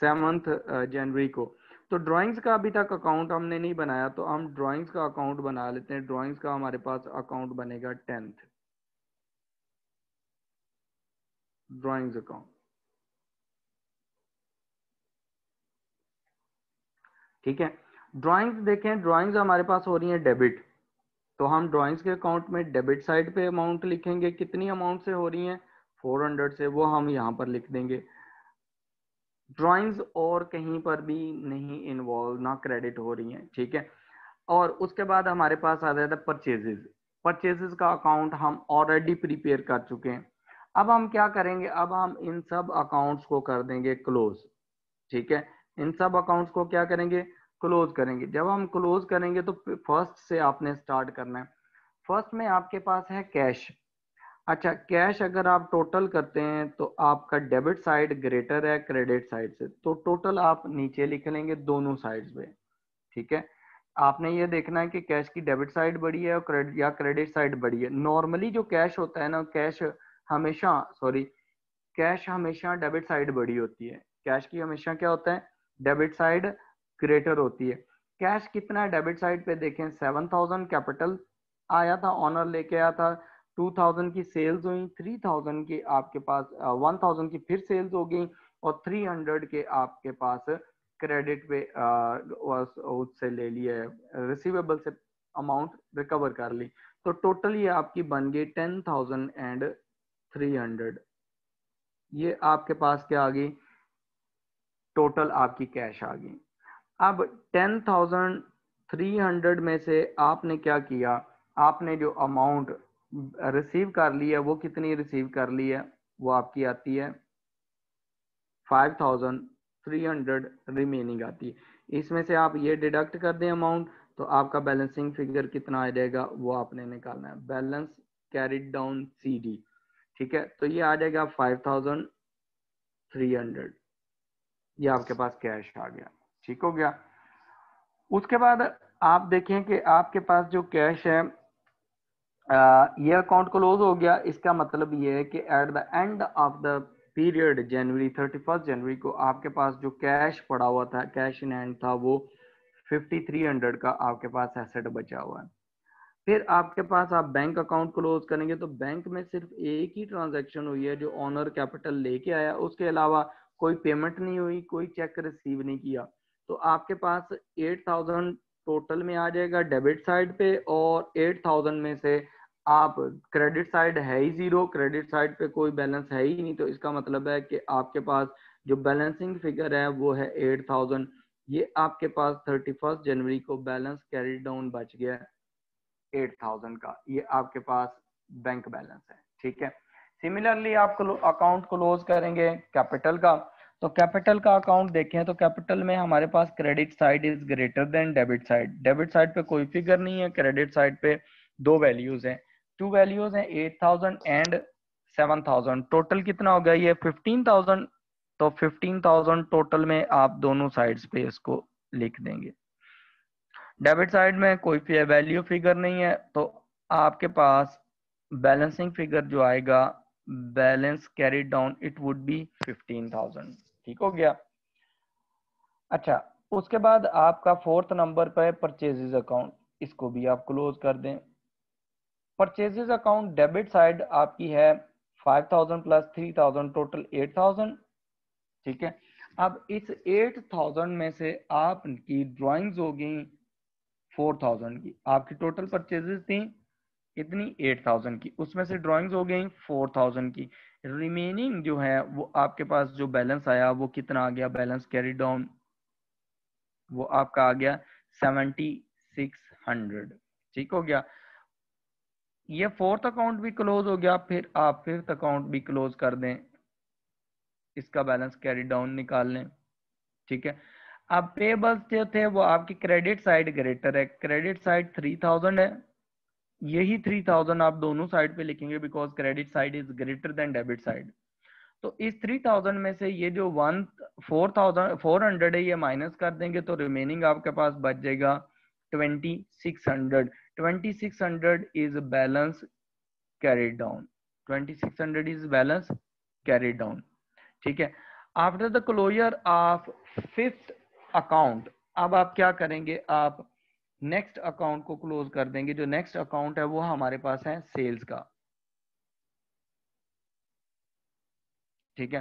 सेवंथ जनवरी uh, को तो ड्राइंग्स का अभी तक अकाउंट हमने नहीं बनाया तो हम ड्राइंग्स का अकाउंट बना लेते हैं ड्राइंग्स का हमारे पास अकाउंट बनेगा टेंथ drawings account. ठीक है ड्राइंग्स देखें ड्राइंग्स हमारे पास हो रही है डेबिट तो हम ड्राइंग्स के अकाउंट में डेबिट साइड पे अमाउंट लिखेंगे कितनी अमाउंट से हो रही है 400 से वो हम यहां पर लिख देंगे ड्राइंग्स और कहीं पर भी नहीं इन्वॉल्व ना क्रेडिट हो रही है ठीक है और उसके बाद हमारे पास आ जाता है परचेजेज परचेजेज का अकाउंट हम ऑलरेडी प्रिपेयर कर चुके हैं अब हम क्या करेंगे अब हम इन सब अकाउंट्स को कर देंगे क्लोज ठीक है इन सब अकाउंट्स को क्या करेंगे क्लोज करेंगे जब हम क्लोज करेंगे तो फर्स्ट से आपने स्टार्ट करना है फर्स्ट में आपके पास है कैश अच्छा कैश अगर आप टोटल करते हैं तो आपका डेबिट साइड ग्रेटर है क्रेडिट साइड से तो टोटल आप नीचे लिख लेंगे दोनों साइड्स पे ठीक है आपने ये देखना है कि कैश की डेबिट साइड बड़ी है और या क्रेडिट साइड बड़ी है नॉर्मली जो कैश होता है ना कैश हमेशा सॉरी कैश हमेशा डेबिट साइड बड़ी होती है कैश की हमेशा क्या होता है डेबिट साइड ग्रेटर होती है कैश कितना है डेबिट साइड पे देखें सेवन थाउजेंड कैपिटल आया था ऑनर लेके आया था टू थाउजेंड की सेल्स हुई थ्री थाउजेंड की आपके पास वन थाउजेंड की फिर सेल्स हो गई और थ्री हंड्रेड के आपके पास क्रेडिट पे उससे ले लिए रिसीवेबल से अमाउंट रिकवर कर ली तो टोटल ये आपकी बन गई ten thousand and three hundred ये आपके पास क्या आ गई टोटल आपकी कैश आ गई अब टेन थाउजेंड थ्री हंड्रेड में से आपने क्या किया आपने जो अमाउंट रिसीव कर ली है वो कितनी रिसीव कर ली है वो आपकी आती है five thousand three hundred remaining आती है इसमें से आप ये डिडक्ट कर दें अमाउंट तो आपका बैलेंसिंग फिगर कितना आ जाएगा वो आपने निकालना है balance carried down C D ठीक है तो ये आ जाएगा फाइव थाउजेंड थ्री हंड्रेड ये आपके पास कैश आ गया ठीक हो गया उसके बाद आप देखें कि आपके पास जो कैश है ये अकाउंट क्लोज हो गया इसका मतलब ये है कि at the end of the period January thirty first जनवरी को आपके पास जो कैश पड़ा हुआ था कैश इन हैंड था वो फिफ्टी थ्री हंड्रेड का आपके पास एसेट बचा हुआ है फिर आपके पास आप बैंक अकाउंट क्लोज करेंगे तो बैंक में सिर्फ एक ही ट्रांजैक्शन हुई है जो ऑनर कैपिटल लेके आया उसके अलावा कोई पेमेंट नहीं हुई कोई चेक रिसीव नहीं किया तो आपके पास 8000 टोटल में आ जाएगा डेबिट साइड पे और 8000 में से आप क्रेडिट साइड है ही जीरो क्रेडिट साइड पे कोई बैलेंस है ही नहीं तो इसका मतलब है कि आपके पास जो बैलेंसिंग फिगर है वो है एट ये आपके पास थर्टी जनवरी को बैलेंस कैरी डाउन बच गया है एट थाउजेंड का ये आपके पास बैंक बैलेंस है ठीक है सिमिलरली आप अकाउंट क्लोज करेंगे कैपिटल का तो कैपिटल का अकाउंट देखें तो कैपिटल में हमारे पास credit side is greater than debit side debit side पे कोई फिगर नहीं है क्रेडिट साइड पे दो वैल्यूज हैं टू वैल्यूज हैं eight thousand and seven thousand total कितना हो गया ये फिफ्टीन थाउजेंड तो फिफ्टीन थाउजेंड टोटल में आप दोनों साइड्स पे इसको लिख देंगे डेबिट साइड में कोई वैल्यू फिगर नहीं है तो आपके पास बैलेंसिंग फिगर जो आएगा balance carry down it would be fifteen thousand ठीक हो गया अच्छा उसके बाद आपका फोर्थ नंबर पर परचेजेज अकाउंट इसको भी आप क्लोज कर दें परचेजेज अकाउंट डेबिट साइड आपकी है 5000 प्लस 3000 टोटल 8000 ठीक है अब इस 8000 में से आपकी ड्राइंग्स हो गई फोर थाउजेंड की आपकी टोटल परचेजेस थी कितनी एट थाउजेंड की उसमें से ड्राइंग्स हो गई फोर थाउजेंड की रिमेनिंग जो है वो आपके पास जो बैलेंस आया वो कितना आ गया बैलेंस कैरी डाउन वो आपका आ गया सेवेंटी सिक्स हंड्रेड ठीक हो गया ये फोर्थ अकाउंट भी क्लोज हो गया फिर आप फिफ्थ अकाउंट भी क्लोज कर दें इसका बैलेंस कैरी डाउन निकाल लें ठीक है अब पेबल्स जो थे वो आपकी क्रेडिट साइड ग्रेटर है क्रेडिट साइड थ्री थाउजेंड है यही थ्री थाउजेंड आप दोनों साइड पे लिखेंगे because credit side is greater than debit side तो इस थ्री थाउजेंड में से ये जो one four thousand four hundred है ये माइनस कर देंगे तो रिमेनिंग आपके पास बच जाएगा twenty six hundred twenty six hundred is balance carry down twenty six hundred is balance carry down ठीक है after the closure of fifth account अब आप क्या करेंगे आप नेक्स्ट अकाउंट को क्लोज कर देंगे जो नेक्स्ट अकाउंट है वो हमारे पास है सेल्स का ठीक है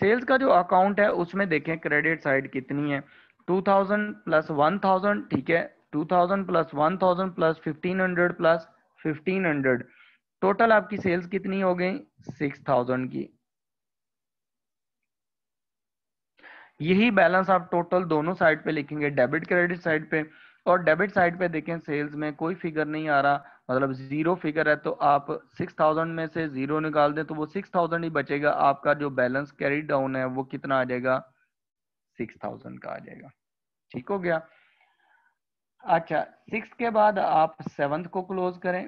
सेल्स का जो अकाउंट है उसमें देखें क्रेडिट साइड कितनी है 2000 प्लस 1000 ठीक है 2000 प्लस 1000 प्लस 1500 प्लस 1500 टोटल आपकी सेल्स कितनी हो गई 6000 की यही बैलेंस आप टोटल दोनों साइड पे लिखेंगे डेबिट क्रेडिट साइड पे और डेबिट साइड पे देखें सेल्स में कोई फिगर नहीं आ रहा मतलब जीरो फिगर है तो आप सिक्स थाउजेंड में से जीरो निकाल दें तो वो सिक्स थाउजेंड ही बचेगा आपका जो बैलेंस कैरी डाउन है वो कितना आ जाएगा सिक्स थाउजेंड का आ जाएगा ठीक हो गया अच्छा सिक्स के बाद आप सेवंथ को क्लोज करें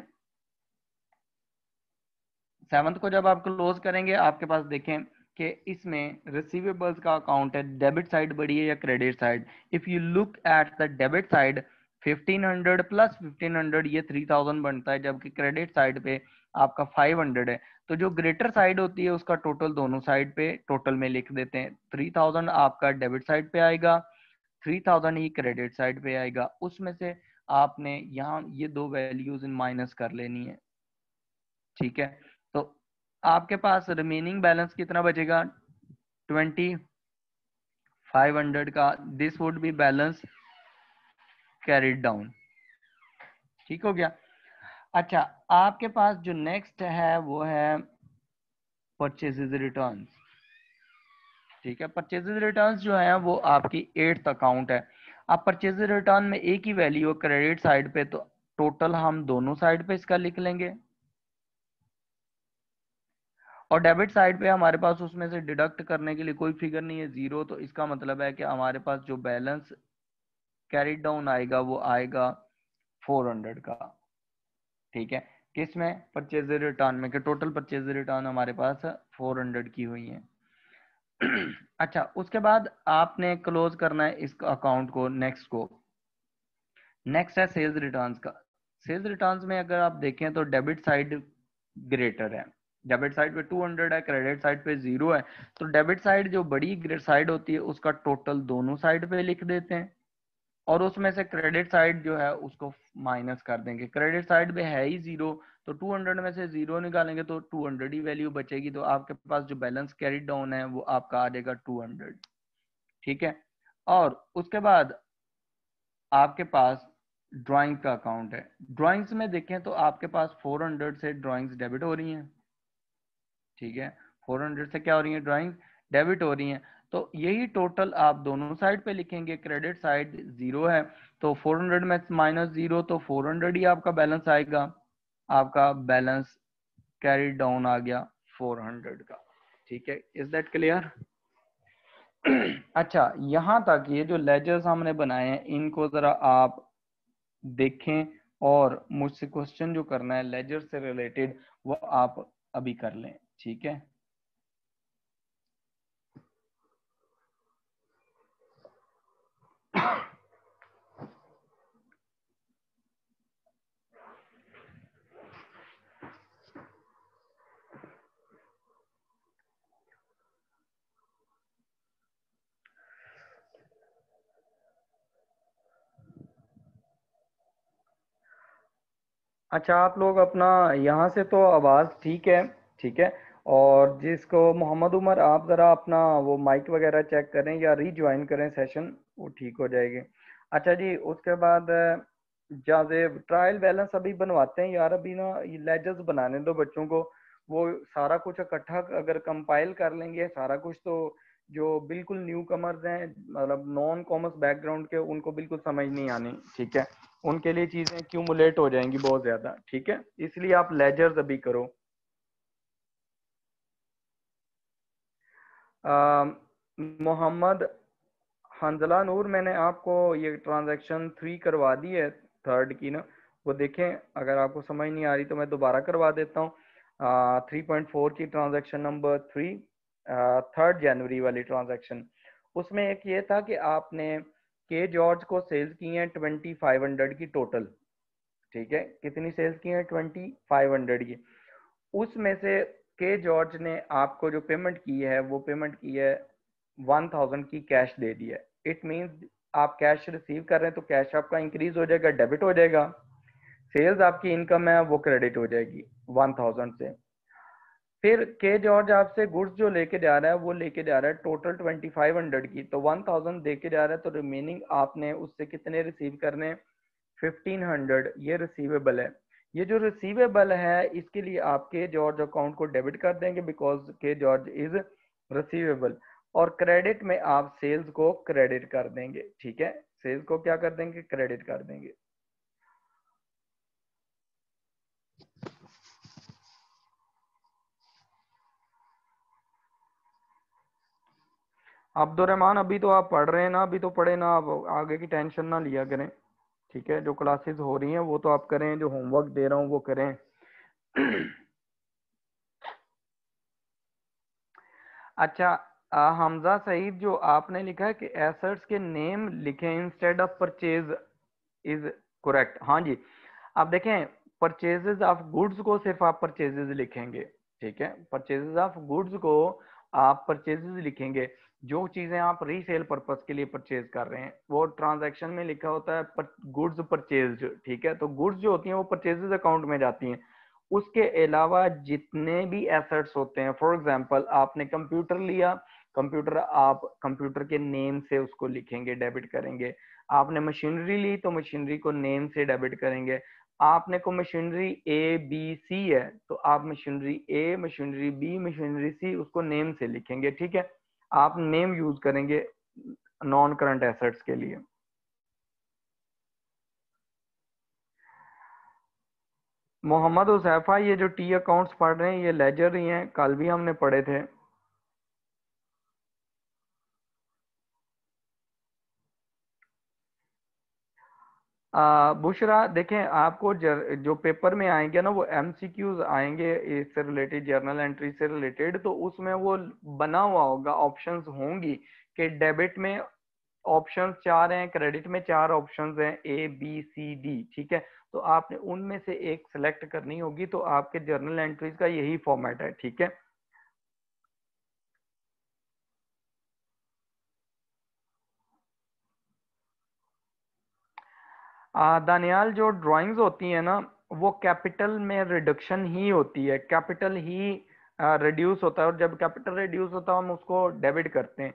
सेवंथ को जब आप क्लोज करेंगे आपके पास देखें कि इसमें रिसीवेबल्स का अकाउंट है डेबिट साइड बड़ी है या credit side if you look at the debit side 1500 plus 1500 ये 3000 बनता है जबकि क्रेडिट साइड पे आपका 500 है तो जो ग्रेटर साइड होती है उसका टोटल दोनों साइड पे टोटल में लिख देते हैं 3000 आपका डेबिट साइड पे आएगा 3000 ही क्रेडिट साइड पे आएगा उसमें से आपने यहाँ ये दो वैल्यूज इन माइनस कर लेनी है ठीक है आपके पास रिमेनिंग बैलेंस कितना बचेगा ट्वेंटी फाइव हंड्रेड का this would be balance carried down ठीक हो गया अच्छा आपके पास जो नेक्स्ट है वो है परचेजेज रिटर्न ठीक है परचेजेज रिटर्न जो है वो आपकी एट्थ अकाउंट है आप परचेज रिटर्न में एक ही वैल्यू है क्रेडिट साइड पे तो टोटल हम दोनों साइड पे इसका लिख लेंगे और डेबिट साइड पे हमारे पास उसमें से डिडक्ट करने के लिए कोई फिगर नहीं है जीरो तो इसका मतलब है कि हमारे पास जो बैलेंस कैरी डाउन आएगा वो आएगा 400 का ठीक है किस में परचेज रिटर्न में कि टोटल परचेज रिटर्न हमारे पास 400 की हुई है अच्छा उसके बाद आपने क्लोज करना है इस अकाउंट को नेक्स्ट को नेक्स्ट है सेल्स रिटर्न का सेल्स रिटर्न में अगर आप देखें तो डेबिट साइड ग्रेटर है डेबिट साइड पे 200 है क्रेडिट साइड पे जीरो है तो डेबिट साइड जो बड़ी साइड होती है उसका टोटल दोनों साइड पे लिख देते हैं और उसमें से क्रेडिट साइड जो है उसको माइनस कर देंगे क्रेडिट साइड पे है ही जीरो तो 200 में से जीरो निकालेंगे तो 200 ही वैल्यू बचेगी तो आपके पास जो बैलेंस कैरी डाउन है वो आपका आ जाएगा टू ठीक है और उसके बाद आपके पास ड्रॉइंग का अकाउंट है ड्रॉइंग्स में देखें तो आपके पास 400 से ड्रॉइंग्स डेबिट हो रही हैं ठीक है 400 से क्या हो रही है ड्राइंग डेबिट हो रही तो है तो यही टोटल आप दोनों साइड पे लिखेंगे क्रेडिट साइड जीरो है तो 400 में माइनस जीरो तो 400 ही आपका बैलेंस आएगा आपका बैलेंस कैरी डाउन आ गया 400 का ठीक है इज दैट क्लियर अच्छा यहां तक ये जो लेजर्स हमने बनाए हैं इनको जरा आप देखें और मुझसे क्वेश्चन जो करना है लेजर से रिलेटेड वो आप अभी कर लें ठीक है अच्छा आप लोग अपना यहाँ से तो आवाज़ ठीक है ठीक है और जिसको मोहम्मद उमर आप ज़रा अपना वो माइक वगैरह चेक करें या रीज्वाइन करें सेशन वो ठीक हो जाएगी अच्छा जी उसके बाद जाजेब ट्रायल बैलेंस अभी बनवाते हैं यार अभी ना ये लेजर्स बनाने दो बच्चों को वो सारा कुछ इकट्ठा अगर कंपाइल कर लेंगे सारा कुछ तो जो बिल्कुल न्यू कमर्स हैं मतलब नॉन कॉमर्स बैकग्राउंड के उनको बिल्कुल समझ नहीं आनी ठीक है उनके लिए चीज़ें क्यूमुलेट हो जाएंगी बहुत ज़्यादा ठीक है इसलिए आप लेजर्स अभी करो मोहम्मद हंजला नूर मैंने आपको ये ट्रांजैक्शन थ्री करवा दी है थर्ड की ना वो देखें अगर आपको समझ नहीं आ रही तो मैं दोबारा करवा देता हूँ थ्री पॉइंट फोर की transaction number three third January वाली ट्रांजैक्शन उसमें एक ये था कि आपने के जॉर्ज को सेल्स की हैं ट्वेंटी फाइव हंड्रेड की टोटल ठीक है कितनी सेल्स की हैं ट्वेंटी फाइव हंड्रेड की उसमें से के जॉर्ज ने आपको जो पेमेंट की है वो पेमेंट की है वन थाउजेंड की कैश दे दी है इट मीन्स आप कैश रिसीव कर रहे हैं तो कैश आपका इंक्रीज हो जाएगा डेबिट हो जाएगा सेल्स आपकी इनकम है वो क्रेडिट हो जाएगी वन थाउजेंड से फिर के जॉर्ज आपसे गुड्स जो लेके जा रहा है वो लेके जा रहा है टोटल ट्वेंटी फाइव हंड्रेड की तो वन थाउजेंड दे के जा रहा है तो रिमेनिंग आपने उससे कितने रिसीव करने फिफ्टीन हंड्रेड ये रिसीवेबल है ये जो रिसीवेबल है इसके लिए आपके जॉर्ज अकाउंट को डेबिट कर देंगे बिकॉज के जॉर्ज इज रिसीवेबल और क्रेडिट में आप सेल्स को क्रेडिट कर देंगे ठीक है सेल्स को क्या कर देंगे क्रेडिट कर देंगे अब्दुलरहमान तो अभी तो आप पढ़ रहे हैं ना अभी तो पढ़े ना आप आगे की टेंशन ना लिया करें ठीक है जो क्लासेस हो रही हैं वो तो आप करें जो होमवर्क दे रहा हूँ वो करें अच्छा आ, हमजा सईद जो आपने लिखा है कि एसेट्स के नेम लिखे instead of purchase is correct हाँ जी आप देखें परचेजेज ऑफ गुड्स को सिर्फ आप परचेजेज लिखेंगे ठीक है परचेजेज ऑफ गुड्स को आप परचेजेज लिखेंगे जो चीजें आप रीसेल पर्पस के लिए परचेज कर रहे हैं वो ट्रांजैक्शन में लिखा होता है गुड्स परचेज ठीक है तो गुड्स जो होती हैं वो परचेजेज अकाउंट में जाती हैं उसके अलावा जितने भी एसेट्स होते हैं फॉर एग्जाम्पल आपने कंप्यूटर लिया कंप्यूटर आप कंप्यूटर के नेम से उसको लिखेंगे डेबिट करेंगे आपने मशीनरी ली तो मशीनरी को नेम से डेबिट करेंगे आपने को मशीनरी ए बी सी है तो आप machinery A machinery B machinery C उसको नेम से लिखेंगे ठीक है आप नेम यूज करेंगे नॉन करंट एसेट्स के लिए मोहम्मद उसैफा ये जो टी अकाउंट्स पढ़ रहे हैं ये लेजर ही हैं कल भी हमने पढ़े थे बुशरा देखें आपको जर, जो पेपर में आएंगे ना वो एम आएंगे इससे रिलेटेड जर्नल एंट्री से रिलेटेड तो उसमें वो बना हुआ होगा ऑप्शंस होंगी कि डेबिट में ऑप्शन चार हैं क्रेडिट में चार ऑप्शन हैं ए बी सी डी ठीक है तो आपने उनमें से एक सिलेक्ट करनी होगी तो आपके जर्नल एंट्रीज का यही फॉर्मेट है ठीक है दानियाल जो ड्राइंग्स होती है ना वो कैपिटल में रिडक्शन ही होती है कैपिटल ही रिड्यूस uh, होता है और जब कैपिटल रिड्यूस होता है हम उसको डेबिट करते हैं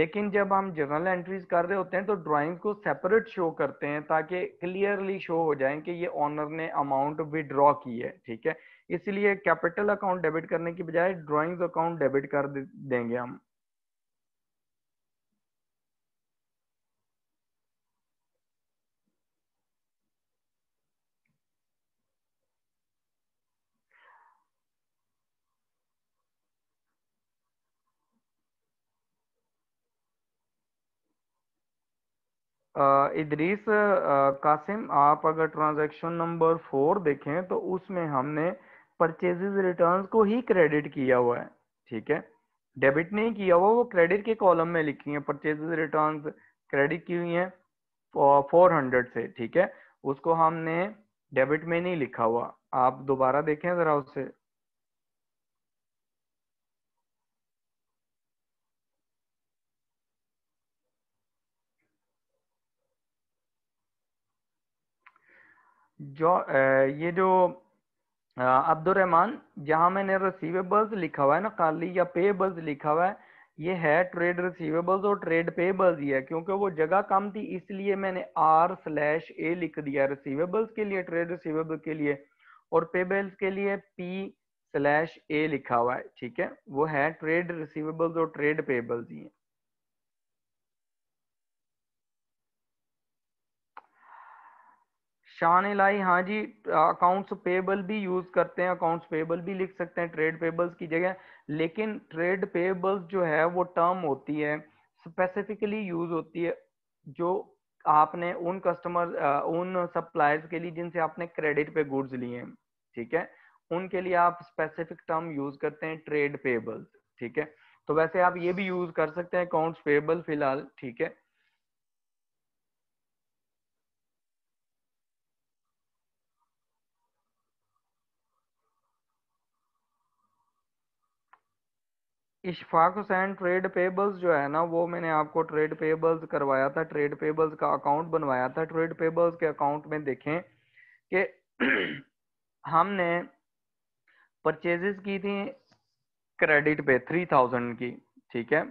लेकिन जब हम जर्नल एंट्रीज कर रहे होते हैं तो ड्राइंग्स को सेपरेट शो करते हैं ताकि क्लियरली शो हो जाए कि ये ऑनर ने अमाउंट विड्रॉ की है ठीक है इसलिए कैपिटल अकाउंट डेबिट करने की बजाय ड्राइंग्स अकाउंट डेबिट कर देंगे हम इदरीस कासिम आप अगर ट्रांजैक्शन नंबर फोर देखें तो उसमें हमने परचेजेज रिटर्न्स को ही क्रेडिट किया हुआ है ठीक है डेबिट नहीं किया हुआ वो क्रेडिट के कॉलम में लिखी है परचेजेज रिटर्न्स क्रेडिट की हुई है फोर हंड्रेड से ठीक है उसको हमने डेबिट में नहीं लिखा हुआ आप दोबारा देखें ज़रा उससे जो ये जो अब्दुलरहमान जहाँ मैंने रिसीवेबल्स लिखा हुआ है ना खाली या पेबल्स लिखा हुआ है ये है ट्रेड रिसीवेबल्स और ट्रेड पेबल्स ही है क्योंकि वो जगह कम थी इसलिए मैंने आर स्लैश ए लिख दिया रिसीवेबल्स के लिए ट्रेड रिसीवेबल के लिए और पेबल्स के लिए पी स्लैश ए लिखा हुआ है ठीक है वो है ट्रेड रिसीवेबल्स और ट्रेड पेबल्स ही है शान लाई हाँ जी अकाउंट्स पेबल भी यूज करते हैं अकाउंट्स पेबल भी लिख सकते हैं ट्रेड पेबल्स की जगह लेकिन ट्रेड पेबल्स जो है वो टर्म होती है स्पेसिफिकली यूज होती है जो आपने उन कस्टमर उन सप्लायर्स के लिए जिनसे आपने क्रेडिट पे गुड्स लिए हैं ठीक है उनके लिए आप स्पेसिफिक टर्म यूज करते हैं ट्रेड पेबल्स ठीक है तो वैसे आप ये भी यूज कर सकते हैं अकाउंट्स पेबल फिलहाल ठीक है इश्फाक हुसैन ट्रेड पेबल्स जो है ना वो मैंने आपको ट्रेड पेबल्स करवाया था ट्रेड पेबल्स का अकाउंट बनवाया था ट्रेड पेबल्स के अकाउंट में देखें कि हमने परचेजेस की थी क्रेडिट पे थ्री थाउजेंड की ठीक है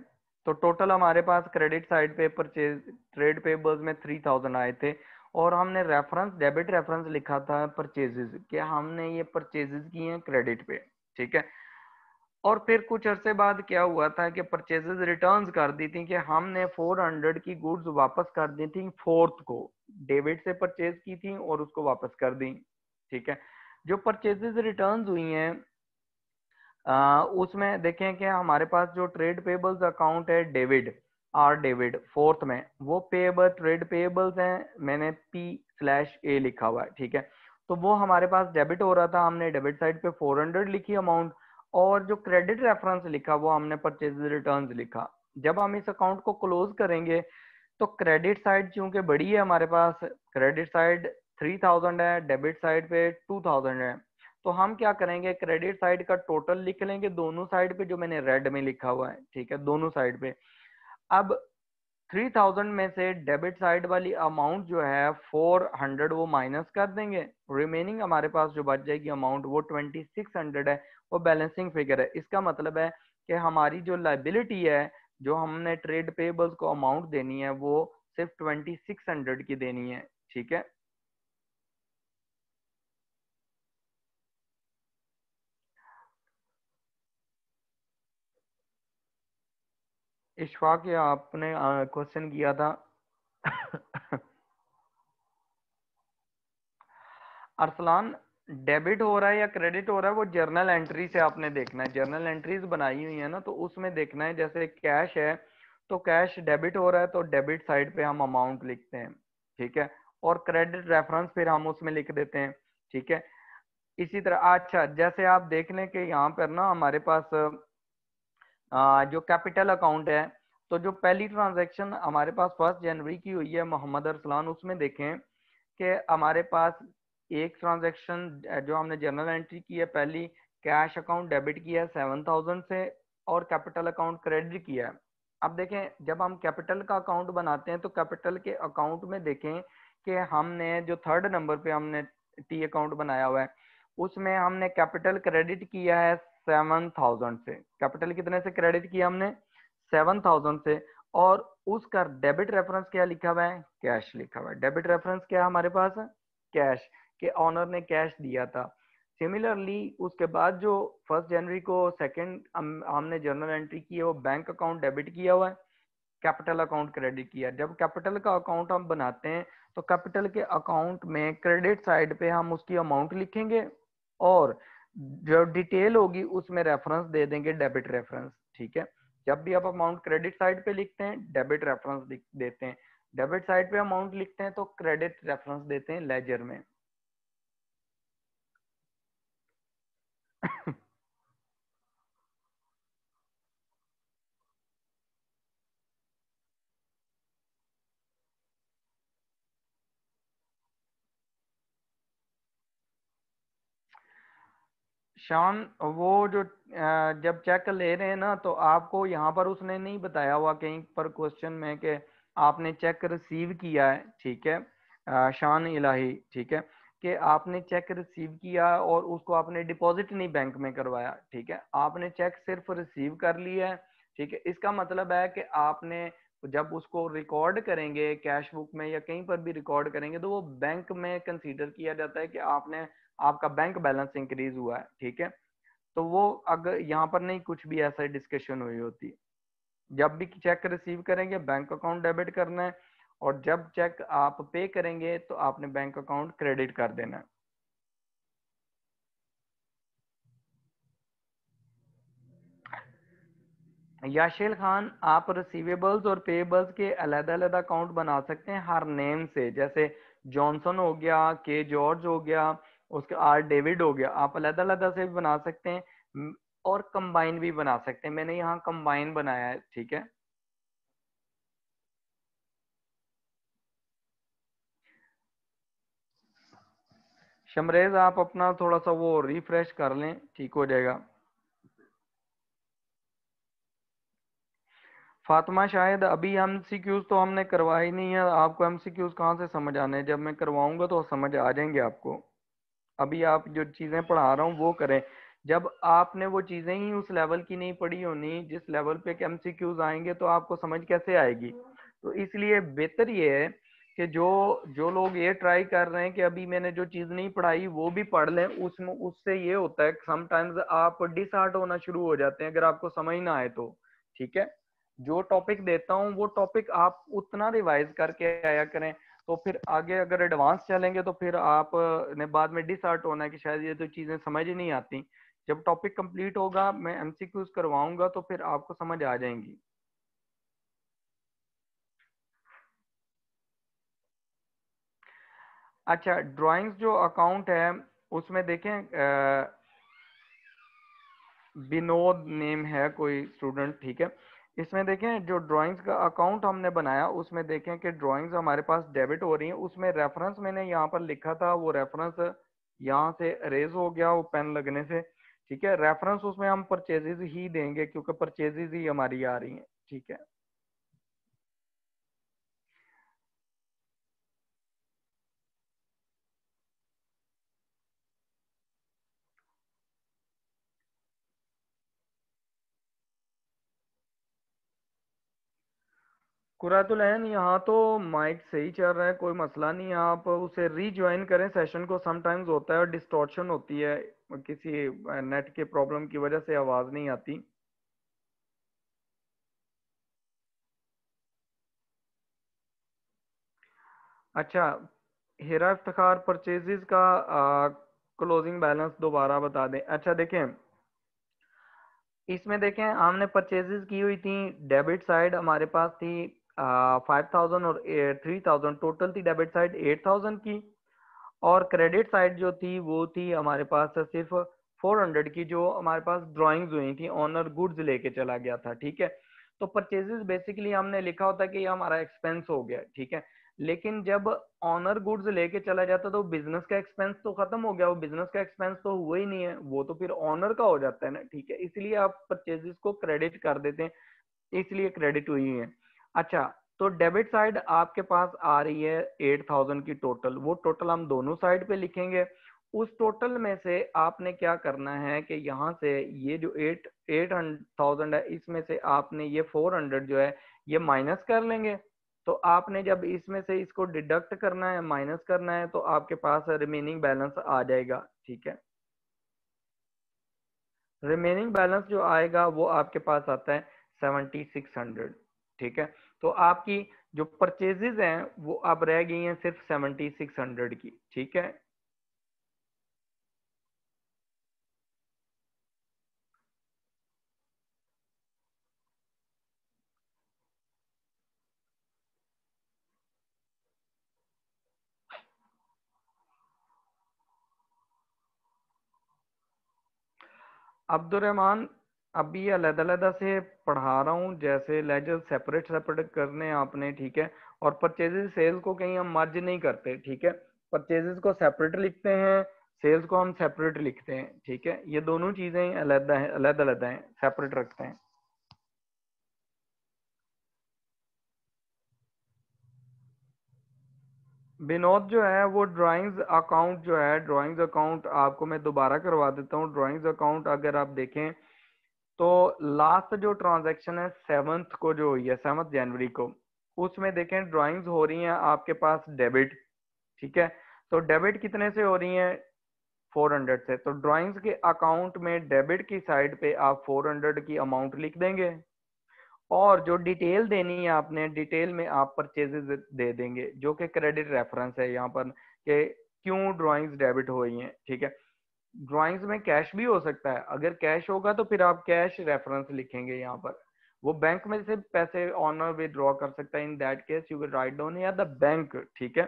तो टोटल हमारे पास क्रेडिट साइड पे परचेज ट्रेड पेबल्स में थ्री थाउजेंड आए थे और हमने रेफरेंस डेबिट रेफरेंस लिखा था परचेजेस कि हमने ये परचेजेस किए हैं क्रेडिट पे ठीक है और फिर कुछ अरसे बाद क्या हुआ था कि परचेजेज रिटर्न्स कर दी थी कि हमने 400 की गुड्स वापस कर दी थी फोर्थ को डेविड से परचेज की थी और उसको वापस कर दी ठीक है जो परचेजेज रिटर्न्स हुई हैं उसमें देखें कि हमारे पास जो ट्रेड पेबल्स अकाउंट है डेविड आर डेविड फोर्थ में वो पेबल ट्रेड पेबल्स हैं मैंने पी स्लैश ए लिखा हुआ है ठीक है तो वो हमारे पास डेबिट हो रहा था हमने डेबिट साइड पे 400 लिखी अमाउंट और जो क्रेडिट रेफरेंस लिखा वो हमने परचेज रिटर्न लिखा जब हम इस अकाउंट को क्लोज करेंगे तो क्रेडिट साइड चूंकि बड़ी है हमारे पास क्रेडिट साइड थ्री थाउजेंड है डेबिट साइड पे टू थाउजेंड है तो हम क्या करेंगे क्रेडिट साइड का टोटल लिख लेंगे दोनों साइड पे जो मैंने रेड में लिखा हुआ है ठीक है दोनों साइड पे अब थ्री थाउजेंड में से डेबिट साइड वाली अमाउंट जो है फोर हंड्रेड वो माइनस कर देंगे रिमेनिंग हमारे पास जो बच जाएगी अमाउंट वो ट्वेंटी सिक्स हंड्रेड है वो बैलेंसिंग फिगर है इसका मतलब है कि हमारी जो लाइबिलिटी है जो हमने ट्रेड पेबल्स को अमाउंट देनी है वो सिर्फ ट्वेंटी सिक्स हंड्रेड की देनी है ठीक है इशफाक आपने क्वेश्चन किया था अरसलान डेबिट हो रहा है या क्रेडिट हो रहा है वो जर्नल एंट्री से आपने देखना है जर्नल एंट्रीज बनाई हुई है ना तो उसमें देखना है जैसे कैश है तो कैश डेबिट हो रहा है तो डेबिट साइड पे हम अमाउंट लिखते हैं ठीक है और क्रेडिट रेफरेंस फिर हम उसमें लिख देते हैं ठीक है इसी तरह अच्छा जैसे आप देख लें कि यहाँ पर ना हमारे पास जो कैपिटल अकाउंट है तो जो पहली ट्रांजेक्शन हमारे पास फर्स्ट जनवरी की हुई है मोहम्मद अरसलान उसमें देखें कि हमारे पास एक ट्रांजैक्शन जो हमने जर्नल एंट्री की है पहली कैश अकाउंट डेबिट किया है सेवन थाउजेंड से और कैपिटल अकाउंट क्रेडिट किया है अब देखें जब हम कैपिटल का अकाउंट बनाते हैं तो कैपिटल के अकाउंट में देखें कि हमने जो थर्ड नंबर पे हमने टी अकाउंट बनाया हुआ है उसमें हमने कैपिटल क्रेडिट किया है सेवन थाउजेंड से कैपिटल कितने से क्रेडिट किया हमने सेवन थाउजेंड से और उसका डेबिट रेफरेंस क्या लिखा हुआ है कैश लिखा हुआ है डेबिट रेफरेंस क्या हमारे पास है कैश कि ऑनर ने कैश दिया था सिमिलरली उसके बाद जो फर्स्ट जनवरी को सेकेंड हमने जर्नल एंट्री की है वो बैंक अकाउंट डेबिट किया हुआ है कैपिटल अकाउंट क्रेडिट किया जब कैपिटल का अकाउंट हम बनाते हैं तो कैपिटल के अकाउंट में क्रेडिट साइड पे हम उसकी अमाउंट लिखेंगे और जो डिटेल होगी उसमें रेफरेंस दे देंगे डेबिट रेफरेंस ठीक है जब भी आप अमाउंट क्रेडिट साइड पे लिखते हैं डेबिट रेफरेंस देते हैं डेबिट साइड पे अमाउंट लिखते हैं तो क्रेडिट रेफरेंस देते हैं लेजर में शान वो जो जब चेक ले रहे हैं ना तो आपको यहाँ पर उसने नहीं बताया हुआ कहीं पर क्वेश्चन में कि आपने चेक रिसीव किया है ठीक है शान इलाही ठीक है कि आपने चेक रिसीव किया और उसको आपने डिपॉजिट नहीं बैंक में करवाया ठीक है आपने चेक सिर्फ रिसीव कर लिया है ठीक है इसका मतलब है कि आपने जब उसको रिकॉर्ड करेंगे कैश बुक में या कहीं पर भी रिकॉर्ड करेंगे तो वो बैंक में कंसीडर किया जाता है कि आपने आपका बैंक बैलेंस इंक्रीज हुआ है ठीक है तो वो अगर यहाँ पर नहीं कुछ भी ऐसा डिस्कशन हुई होती जब भी चेक रिसीव करेंगे बैंक अकाउंट डेबिट करना है और जब चेक आप पे करेंगे तो आपने बैंक अकाउंट क्रेडिट कर देना है याशिल खान आप रिसीवेबल्स और पेबल्स के अलग अलहदा अकाउंट बना सकते हैं हर नेम से जैसे जॉनसन हो गया के जॉर्ज हो गया उसके आर डेविड हो गया आप अलहदा अलहदा से भी बना सकते हैं और कंबाइन भी बना सकते हैं मैंने यहाँ कंबाइन बनाया है ठीक है शमरेज आप अपना थोड़ा सा वो रिफ्रेश कर लें ठीक हो जाएगा फातिमा शायद अभी सी क्यूज तो हमने करवाई नहीं है आपको एम सीक्यूज कहाँ से समझ आने जब मैं करवाऊंगा तो समझ आ जाएंगे आपको अभी आप जो चीज़ें पढ़ा रहा हूँ वो करें जब आपने वो चीज़ें ही उस लेवल की नहीं पढ़ी होनी जिस लेवल पे एम आएंगे तो आपको समझ कैसे आएगी तो इसलिए बेहतर ये है कि जो जो लोग ये ट्राई कर रहे हैं कि अभी मैंने जो चीज़ नहीं पढ़ाई वो भी पढ़ लें उसमें उससे ये होता है समटाइम्स आप डिसहार्ट होना शुरू हो जाते हैं अगर आपको समझ ना आए तो ठीक है जो टॉपिक देता हूँ वो टॉपिक आप उतना रिवाइज करके आया करें तो फिर आगे अगर एडवांस चलेंगे तो फिर आप ने बाद में डिसआर्ट होना है कि शायद ये तो चीज़ें समझ ही नहीं आती जब टॉपिक कंप्लीट होगा मैं एम करवाऊंगा तो फिर आपको समझ आ जाएंगी अच्छा ड्राइंग्स जो अकाउंट है उसमें देखें विनोद नेम है कोई स्टूडेंट ठीक है इसमें देखें जो ड्राइंग्स का अकाउंट हमने बनाया उसमें देखें कि ड्राइंग्स हमारे पास डेबिट हो रही हैं उसमें रेफरेंस मैंने यहाँ पर लिखा था वो रेफरेंस यहाँ से रेज हो गया वो पेन लगने से ठीक है रेफरेंस उसमें हम परचेजेज ही देंगे क्योंकि परचेजेज ही हमारी आ रही हैं ठीक है कुरातुल एन यहाँ तो माइक सही चल रहा है कोई मसला नहीं है आप उसे रीज्वाइन करें सेशन को समटाइम्स होता है और डिस्टॉर्शन होती है किसी नेट के प्रॉब्लम की वजह से आवाज़ नहीं आती अच्छा हेरा इफ्तार परचेजेस का क्लोजिंग बैलेंस दोबारा बता दें अच्छा देखें इसमें देखें हमने परचेजेस की हुई थी डेबिट साइड हमारे पास थी फाइव थाउजेंड और थ्री थाउजेंड टोटल थी डेबिट साइड एट थाउजेंड की और क्रेडिट साइड जो थी वो थी हमारे पास सिर्फ फोर हंड्रेड की जो हमारे पास ड्राइंग्स हुई थी ऑनर गुड्स लेके चला गया था ठीक है तो परचेजेस बेसिकली हमने लिखा होता कि ये हमारा एक्सपेंस हो गया ठीक है लेकिन जब ऑनर गुड्स लेके चला जाता तो बिजनेस का एक्सपेंस तो खत्म हो गया वो बिजनेस का एक्सपेंस तो हुआ ही नहीं है वो तो फिर ऑनर का हो जाता है ना ठीक है इसलिए आप परचेजेस को क्रेडिट कर देते हैं इसलिए क्रेडिट हुई है अच्छा तो डेबिट साइड आपके पास आ रही है एट थाउजेंड की टोटल वो टोटल हम दोनों साइड पे लिखेंगे उस टोटल में से आपने क्या करना है कि यहाँ से ये जो एट एट थाउजेंड है इसमें से आपने ये फोर हंड्रेड जो है ये माइनस कर लेंगे तो आपने जब इसमें से इसको डिडक्ट करना है माइनस करना है तो आपके पास रिमेनिंग बैलेंस आ जाएगा ठीक है रिमेनिंग बैलेंस जो आएगा वो आपके पास आता है सेवेंटी सिक्स हंड्रेड ठीक है तो आपकी जो परचेजेज हैं वो अब रह गई हैं सिर्फ सेवेंटी सिक्स हंड्रेड की ठीक है अब्दुलरहमान अभी ये अलग-अलग से पढ़ा रहा हूँ जैसे लेजर सेपरेट सेपरेट करने हैं आपने ठीक है और परचेजेस सेल्स को कहीं हम मर्ज नहीं करते ठीक है परचेजेस को सेपरेट लिखते हैं सेल्स को हम सेपरेट लिखते हैं ठीक है ये दोनों चीजें अलग है अलग हैं सेपरेट रखते हैं विनोद जो है वो ड्राइंग्स अकाउंट जो है ड्राइंग्स अकाउंट आपको मैं दोबारा करवा देता हूँ ड्राइंग्स अकाउंट अगर आप देखें तो लास्ट जो ट्रांजेक्शन है सेवन्थ को जो हुई है सेवन्थ जनवरी को उसमें देखें ड्राइंग्स हो रही हैं आपके पास डेबिट ठीक है तो डेबिट कितने से हो रही हैं 400 से तो ड्राइंग्स के अकाउंट में डेबिट की साइड पे आप 400 की अमाउंट लिख देंगे और जो डिटेल देनी है आपने डिटेल में आप परचेजेज दे देंगे जो कि क्रेडिट रेफरेंस है यहाँ पर कि क्यों ड्राइंग्स डेबिट हो रही हैं ठीक है ड्राइंग्स में कैश भी हो सकता है अगर कैश होगा तो फिर आप कैश रेफरेंस लिखेंगे यहाँ पर वो बैंक में से पैसे ऑनर विद्रॉ कर सकता है in that case you will write down या द बैंक ठीक है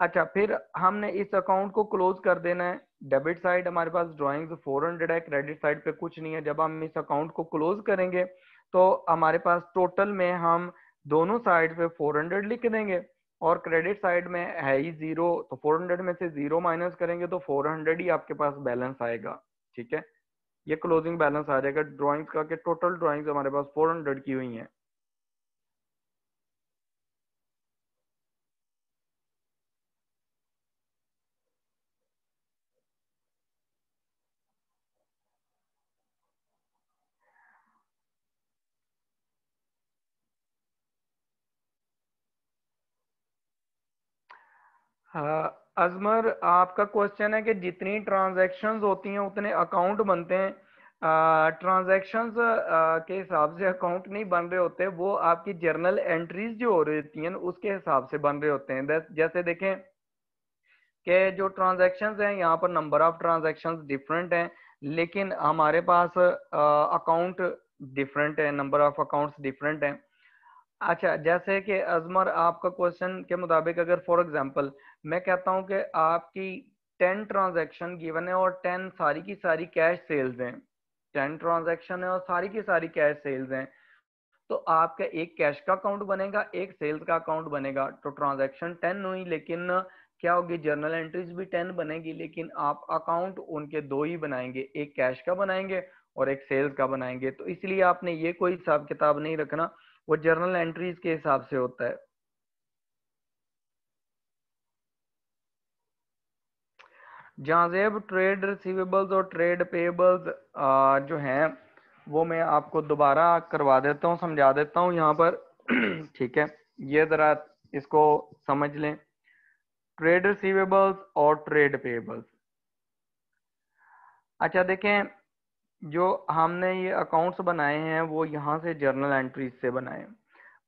अच्छा फिर हमने इस अकाउंट को क्लोज कर देना है डेबिट साइड हमारे पास ड्राइंग्स 400 है क्रेडिट साइड पे कुछ नहीं है जब हम इस अकाउंट को क्लोज करेंगे तो हमारे पास टोटल में हम दोनों साइड पे 400 लिख देंगे और क्रेडिट साइड में है ही जीरो तो 400 में से जीरो माइनस करेंगे तो 400 ही आपके पास बैलेंस आएगा ठीक है ये क्लोजिंग बैलेंस आ जाएगा ड्रॉइंग्स का के टोटल ड्रॉइंग्स हमारे पास 400 की हुई हैं हाँ, अजमर आपका क्वेश्चन है कि जितनी ट्रांजैक्शंस होती हैं उतने अकाउंट बनते हैं ट्रांजैक्शंस के हिसाब से अकाउंट नहीं बन रहे होते वो आपकी जर्नल एंट्रीज जो हो रही होती हैं उसके हिसाब से बन रहे होते हैं जैसे देखें कि जो ट्रांजैक्शंस हैं यहाँ पर नंबर ऑफ ट्रांजैक्शंस डिफरेंट हैं लेकिन हमारे पास अकाउंट डिफरेंट है नंबर ऑफ अकाउंट्स डिफरेंट हैं अच्छा जैसे कि अजमर आपका क्वेश्चन के मुताबिक अगर फॉर एग्जाम्पल मैं कहता हूं कि आपकी टेन ट्रांजेक्शन गिवन है और टेन सारी की सारी कैश सेल्स हैं टेन ट्रांजेक्शन है और सारी की सारी कैश सेल्स हैं तो आपका एक कैश का अकाउंट बनेगा एक सेल्स का अकाउंट बनेगा तो ट्रांजेक्शन टेन हुई लेकिन क्या होगी जर्नल एंट्रीज भी टेन बनेगी लेकिन आप अकाउंट उनके दो ही बनाएंगे एक कैश का बनाएंगे और एक सेल्स का बनाएंगे तो इसलिए आपने ये कोई हिसाब किताब नहीं रखना वो जर्नल एंट्रीज के हिसाब से होता है जहाँ जेब ट्रेड रिसीवेबल्स और ट्रेड पेबल्स जो हैं वो मैं आपको दोबारा करवा देता हूँ समझा देता हूँ यहाँ पर ठीक है ये ज़रा इसको समझ लें ट्रेड रिसीवेबल्स और ट्रेड पेबल्स अच्छा देखें जो हमने ये अकाउंट्स बनाए हैं वो यहाँ से जर्नल एंट्रीज से बनाए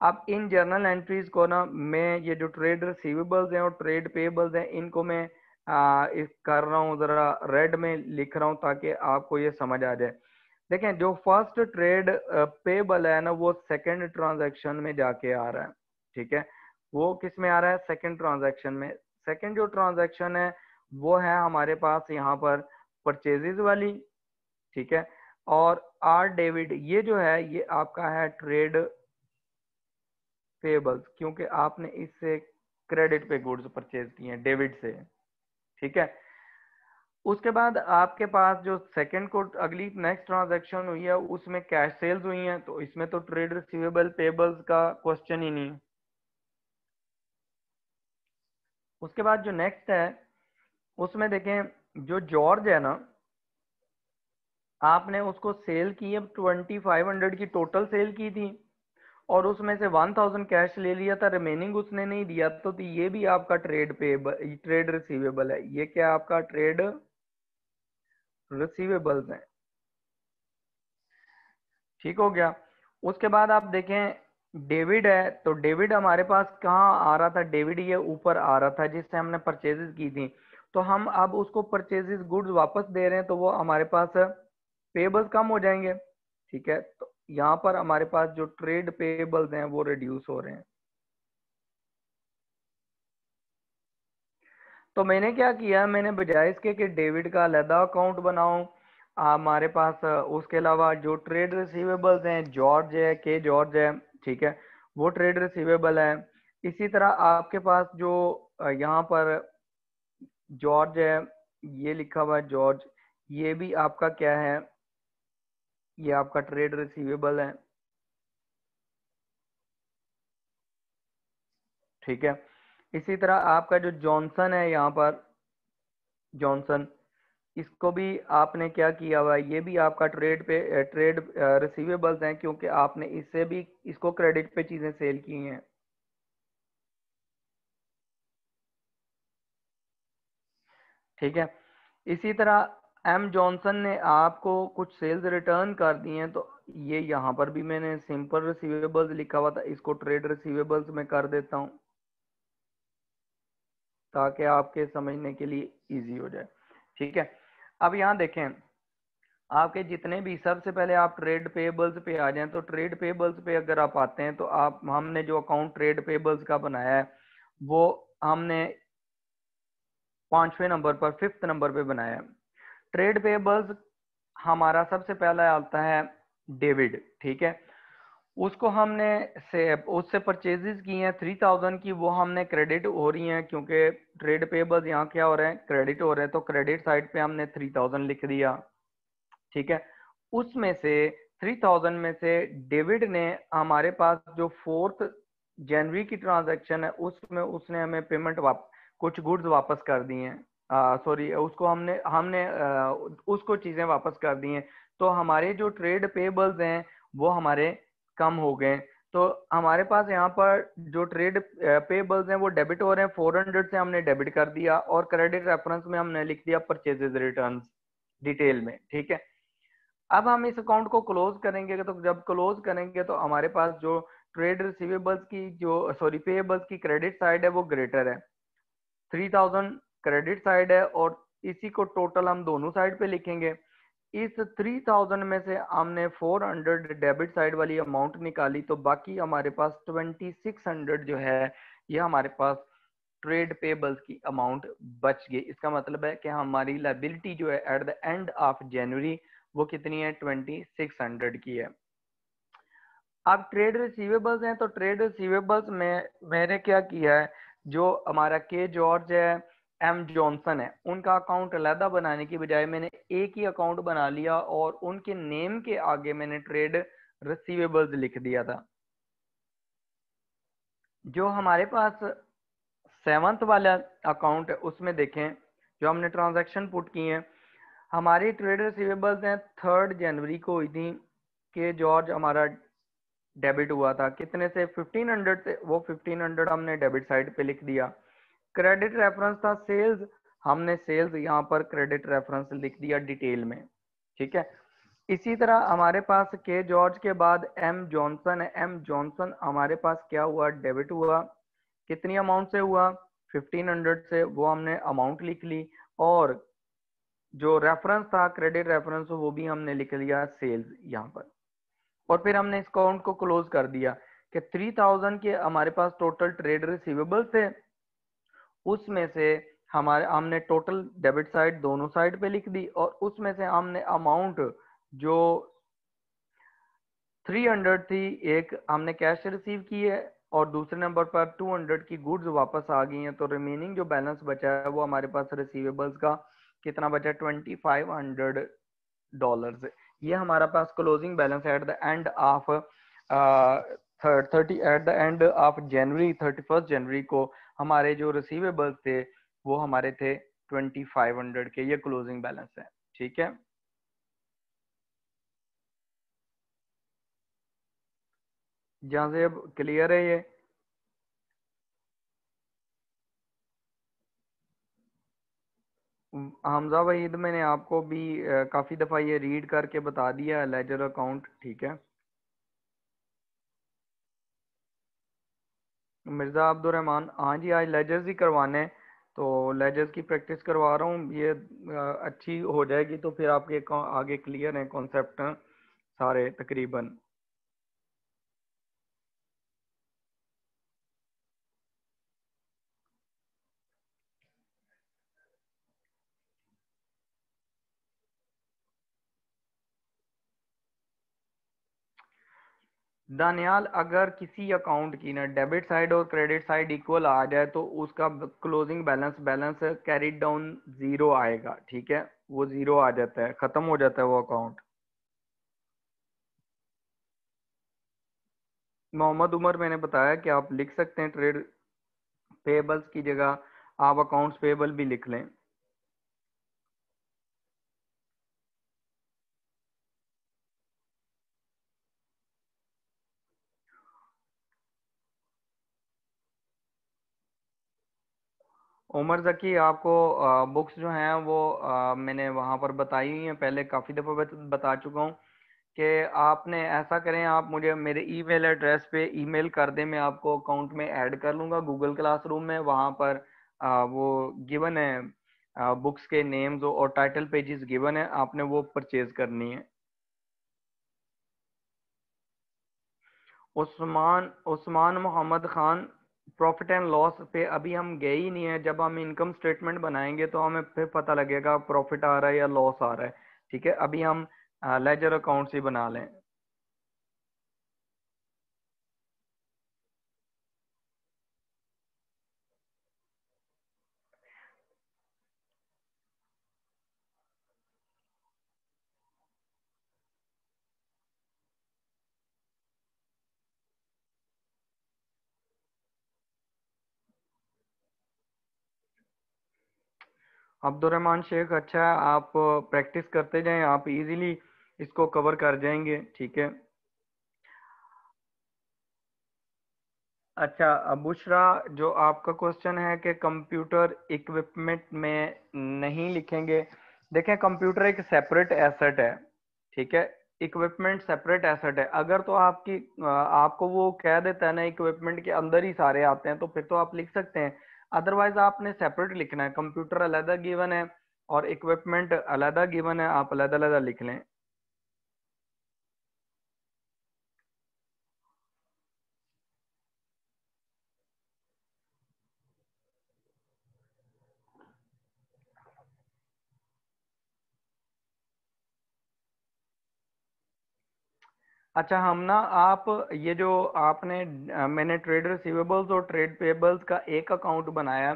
अब इन जर्नल एंट्रीज को ना मैं ये जो ट्रेड रिसीवेबल्स हैं और ट्रेड पेबल्स हैं इनको मैं आ, इस कर रहा हूँ ज़रा रेड में लिख रहा हूँ ताकि आपको ये समझ आ जाए देखें जो फर्स्ट ट्रेड पेबल है ना वो सेकंड ट्रांजैक्शन में जाके आ रहा है ठीक है वो किस में आ रहा है सेकंड ट्रांजैक्शन में सेकंड जो ट्रांजैक्शन है वो है हमारे पास यहाँ पर परचेजेज वाली ठीक है और आर डेविड ये जो है ये आपका है ट्रेड पेबल्स क्योंकि आपने इससे क्रेडिट पे गुड्स परचेज किए हैं डेविड से ठीक है उसके बाद आपके पास जो सेकंड को अगली नेक्स्ट ट्रांजैक्शन हुई है उसमें कैश सेल्स हुई हैं तो इसमें तो ट्रेड रिसीवेबल पेबल्स का क्वेश्चन ही नहीं है उसके बाद जो नेक्स्ट है उसमें देखें जो जॉर्ज है ना आपने उसको सेल की है ट्वेंटी फाइव हंड्रेड की टोटल सेल की थी और उसमें से वन थाउजेंड कैश ले लिया था रिमेनिंग उसने नहीं दिया तो, तो ये भी आपका ट्रेड पेबल ट्रेड रिसीवेबल है ये क्या आपका ट्रेड रिसीवेबल है ठीक हो गया उसके बाद आप देखें डेविड है तो डेविड हमारे पास कहाँ आ रहा था डेविड ये ऊपर आ रहा था जिससे हमने परचेजेस की थी तो हम अब उसको परचेजेस गुड्स वापस दे रहे हैं तो वो हमारे पास पेबल्स कम हो जाएंगे ठीक है तो यहाँ पर हमारे पास जो ट्रेड पेबल्स हैं वो रिड्यूस हो रहे हैं तो मैंने क्या किया मैंने बजाय इसके कि डेविड का अलहदा अकाउंट बनाऊं हमारे पास उसके अलावा जो ट्रेड रिसीवेबल्स हैं जॉर्ज है के जॉर्ज है ठीक है वो ट्रेड रिसीवेबल है इसी तरह आपके पास जो यहाँ पर जॉर्ज है ये लिखा हुआ है जॉर्ज ये भी आपका क्या है ये आपका ट्रेड रिसीवेबल है ठीक है इसी तरह आपका जो जॉनसन है यहाँ पर जॉनसन इसको भी आपने क्या किया हुआ है ये भी आपका ट्रेड पे ट्रेड रिसीवेबल्स हैं क्योंकि आपने इससे भी इसको क्रेडिट पे चीज़ें सेल की हैं ठीक है इसी तरह एम जॉनसन ने आपको कुछ सेल्स रिटर्न कर दिए हैं तो ये यहाँ पर भी मैंने सिंपल रिसीवेबल्स लिखा हुआ था इसको ट्रेड रिसीवेबल्स में कर देता हूँ ताकि आपके समझने के लिए इजी हो जाए ठीक है अब यहाँ देखें आपके जितने भी सबसे पहले आप ट्रेड पेबल्स पे आ जाएं तो ट्रेड पेबल्स पे अगर आप आते हैं तो आप हमने जो अकाउंट ट्रेड पेबल्स का बनाया है वो हमने पांचवें नंबर पर फिफ्थ नंबर पे बनाया है ट्रेड पेबल्स हमारा सबसे पहला आता है डेविड ठीक है उसको हमने से उससे परचेजेस की हैं थ्री थाउजेंड की वो हमने क्रेडिट हो रही हैं क्योंकि ट्रेड पेबल्स यहाँ क्या हो रहे हैं क्रेडिट हो रहे हैं तो क्रेडिट साइड पे हमने थ्री थाउजेंड लिख दिया ठीक है उसमें से थ्री थाउजेंड में से डेविड ने हमारे पास जो फोर्थ जनवरी की ट्रांजेक्शन है उसमें उसने हमें पेमेंट वाप कुछ गुड्स वापस कर दिए हैं सॉरी उसको हमने हमने आ, उसको चीज़ें वापस कर दी हैं तो हमारे जो ट्रेड पेबल्स हैं वो हमारे कम हो गए तो हमारे पास यहाँ पर जो ट्रेड पेबल्स हैं वो डेबिट हो रहे हैं फोर हंड्रेड से हमने डेबिट कर दिया और क्रेडिट रेफरेंस में हमने लिख दिया परचेजेज रिटर्न डिटेल में ठीक है अब हम इस अकाउंट को क्लोज करेंगे तो जब क्लोज करेंगे तो हमारे पास जो ट्रेड रिसीवेबल्स की जो सॉरी पेबल्स की क्रेडिट साइड है वो ग्रेटर है थ्री थाउजेंड क्रेडिट साइड है और इसी को टोटल हम दोनों साइड पे लिखेंगे इस 3000 में से हमने 400 डेबिट साइड वाली अमाउंट निकाली तो बाकी हमारे पास 2600 जो है ये हमारे पास ट्रेड पेबल्स की अमाउंट बच गई इसका मतलब है कि हमारी लाइबिलिटी जो है at the end of January वो कितनी है 2600 की है अब ट्रेड रिसीवेबल्स हैं तो ट्रेड रिसीवेबल्स में मैंने क्या किया है जो हमारा के जॉर्ज है एम जॉनसन है उनका अकाउंट अलहदा बनाने की बजाय मैंने एक ही अकाउंट बना लिया और उनके नेम के आगे मैंने ट्रेड रिसीवेबल्स लिख दिया था जो हमारे पास सेवंथ वाला अकाउंट है उसमें देखें जो हमने ट्रांजैक्शन पुट किए है हमारी ट्रेड रिसीवेबल्स हैं थर्ड जनवरी को हुई थी कि जॉर्ज हमारा डेबिट हुआ था कितने से 1500 से वो 1500 हमने डेबिट साइड पे लिख दिया क्रेडिट रेफरेंस था सेल्स हमने सेल्स यहाँ पर क्रेडिट रेफरेंस लिख दिया डिटेल में ठीक है इसी तरह हमारे पास के जॉर्ज के बाद एम जॉनसन है एम जॉनसन हमारे पास क्या हुआ डेबिट हुआ कितनी अमाउंट से हुआ 1500 से वो हमने अमाउंट लिख ली और जो रेफरेंस था क्रेडिट रेफरेंस वो भी हमने लिख लिया सेल्स यहाँ पर और फिर हमने इस अकाउंट को क्लोज कर दिया कि 3000 के हमारे पास टोटल ट्रेड रिसीवेबल्स थे उसमें से हमारे हमने टोटल डेबिट साइड दोनों साइड पे लिख दी और उसमें से हमने अमाउंट जो 300 थी एक हमने कैश रिसीव की है और दूसरे नंबर पर 200 की गुड्स वापस आ गई हैं तो रिमेनिंग जो बैलेंस बचा है वो हमारे पास रिसीवेबल्स का कितना बचा 2500 डॉलर्स ये हमारा पास closing balance at the end of thirty at the end of January thirty first जनवरी को हमारे जो रिसीवेबल्स थे वो हमारे थे 2500 के ये क्लोजिंग बैलेंस है ठीक है जहां से अब क्लियर है ये हमजा वहीद मैंने आपको भी काफ़ी दफ़ा ये रीड करके बता दिया लेजर अकाउंट ठीक है मिर्ज़ा अब्दुलरहमान हाँ जी आज लेजर्स ही करवाने तो लेजर्स की प्रैक्टिस करवा रहा हूँ ये अच्छी हो जाएगी तो फिर आपके आगे क्लियर हैं कॉन्सेप्ट सारे तकरीबन दानियाल अगर किसी अकाउंट की ना डेबिट साइड और क्रेडिट साइड इक्वल आ जाए तो उसका closing balance balance carry down zero आएगा ठीक है वो जीरो आ जाता है खत्म हो जाता है वो अकाउंट मोहम्मद उमर मैंने बताया कि आप लिख सकते हैं ट्रेड पेबल्स की जगह आप अकाउंट्स पेबल भी लिख लें उमर जकी आपको बुक्स जो हैं वो मैंने वहाँ पर बताई हुई हैं पहले काफ़ी दफ़ा बता चुका हूँ कि आपने ऐसा करें आप मुझे मेरे ईमेल एड्रेस पे ईमेल कर दें मैं आपको अकाउंट में ऐड कर लूँगा गूगल क्लासरूम में वहाँ पर वो गिवन है बुक्स के नेम्स और टाइटल पेजेस गिवन है आपने वो परचेज करनी है Usman Usman Mohammad Khan profit and loss पे अभी हम गए ही नहीं है जब हम इनकम स्टेटमेंट बनाएंगे तो हमें फिर पता लगेगा प्रॉफिट आ रहा है या लॉस आ रहा है ठीक है अभी हम लेजर अकाउंट ही बना लें अब्दुलरहमान शेख अच्छा है आप प्रैक्टिस करते जाएं आप इजीली इसको कवर कर जाएंगे ठीक है अच्छा अबुशरा जो आपका क्वेश्चन है कि कंप्यूटर इक्विपमेंट में नहीं लिखेंगे देखें कंप्यूटर एक सेपरेट एसेट है ठीक है इक्विपमेंट सेपरेट एसेट है अगर तो आपकी आपको वो कह देता है ना इक्विपमेंट के अंदर ही सारे आते हैं तो फिर तो आप लिख सकते हैं अदरवाइज आपने सेपरेट लिखना है कंप्यूटर अलहदा गिवन है और इक्विपमेंट अलहदा गिवन है आप अलहदा अलहदा लिख लें अच्छा हम ना आप ये जो आपने मैंने ट्रेड रिसीवेबल्स और ट्रेड पेबल्स का एक अकाउंट बनाया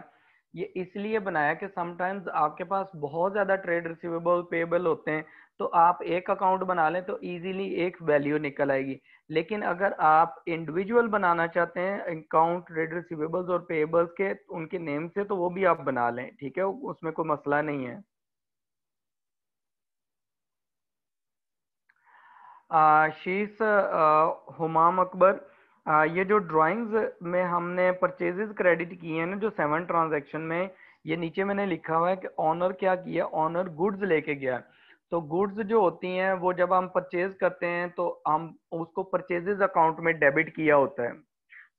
ये इसलिए बनाया कि समटाइम्स आपके पास बहुत ज़्यादा ट्रेड रिसीवेबल पेबल होते हैं तो आप एक अकाउंट बना लें तो इजीली एक वैल्यू निकल आएगी लेकिन अगर आप इंडिविजुअल बनाना चाहते हैं अकाउंट ट्रेड रिसीवेबल्स और पेबल्स के उनके नेम से तो वो भी आप बना लें ठीक है उसमें कोई मसला नहीं है शीश हुमाम अकबर ये जो ड्राइंग्स में हमने परचेजेस क्रेडिट किए हैं ना जो सेवन ट्रांजेक्शन में ये नीचे मैंने लिखा हुआ है कि ऑनर क्या किया ऑनर गुड्स लेके गया तो गुड्स जो होती हैं वो जब हम परचेज करते हैं तो हम उसको परचेजेज अकाउंट में डेबिट किया होता है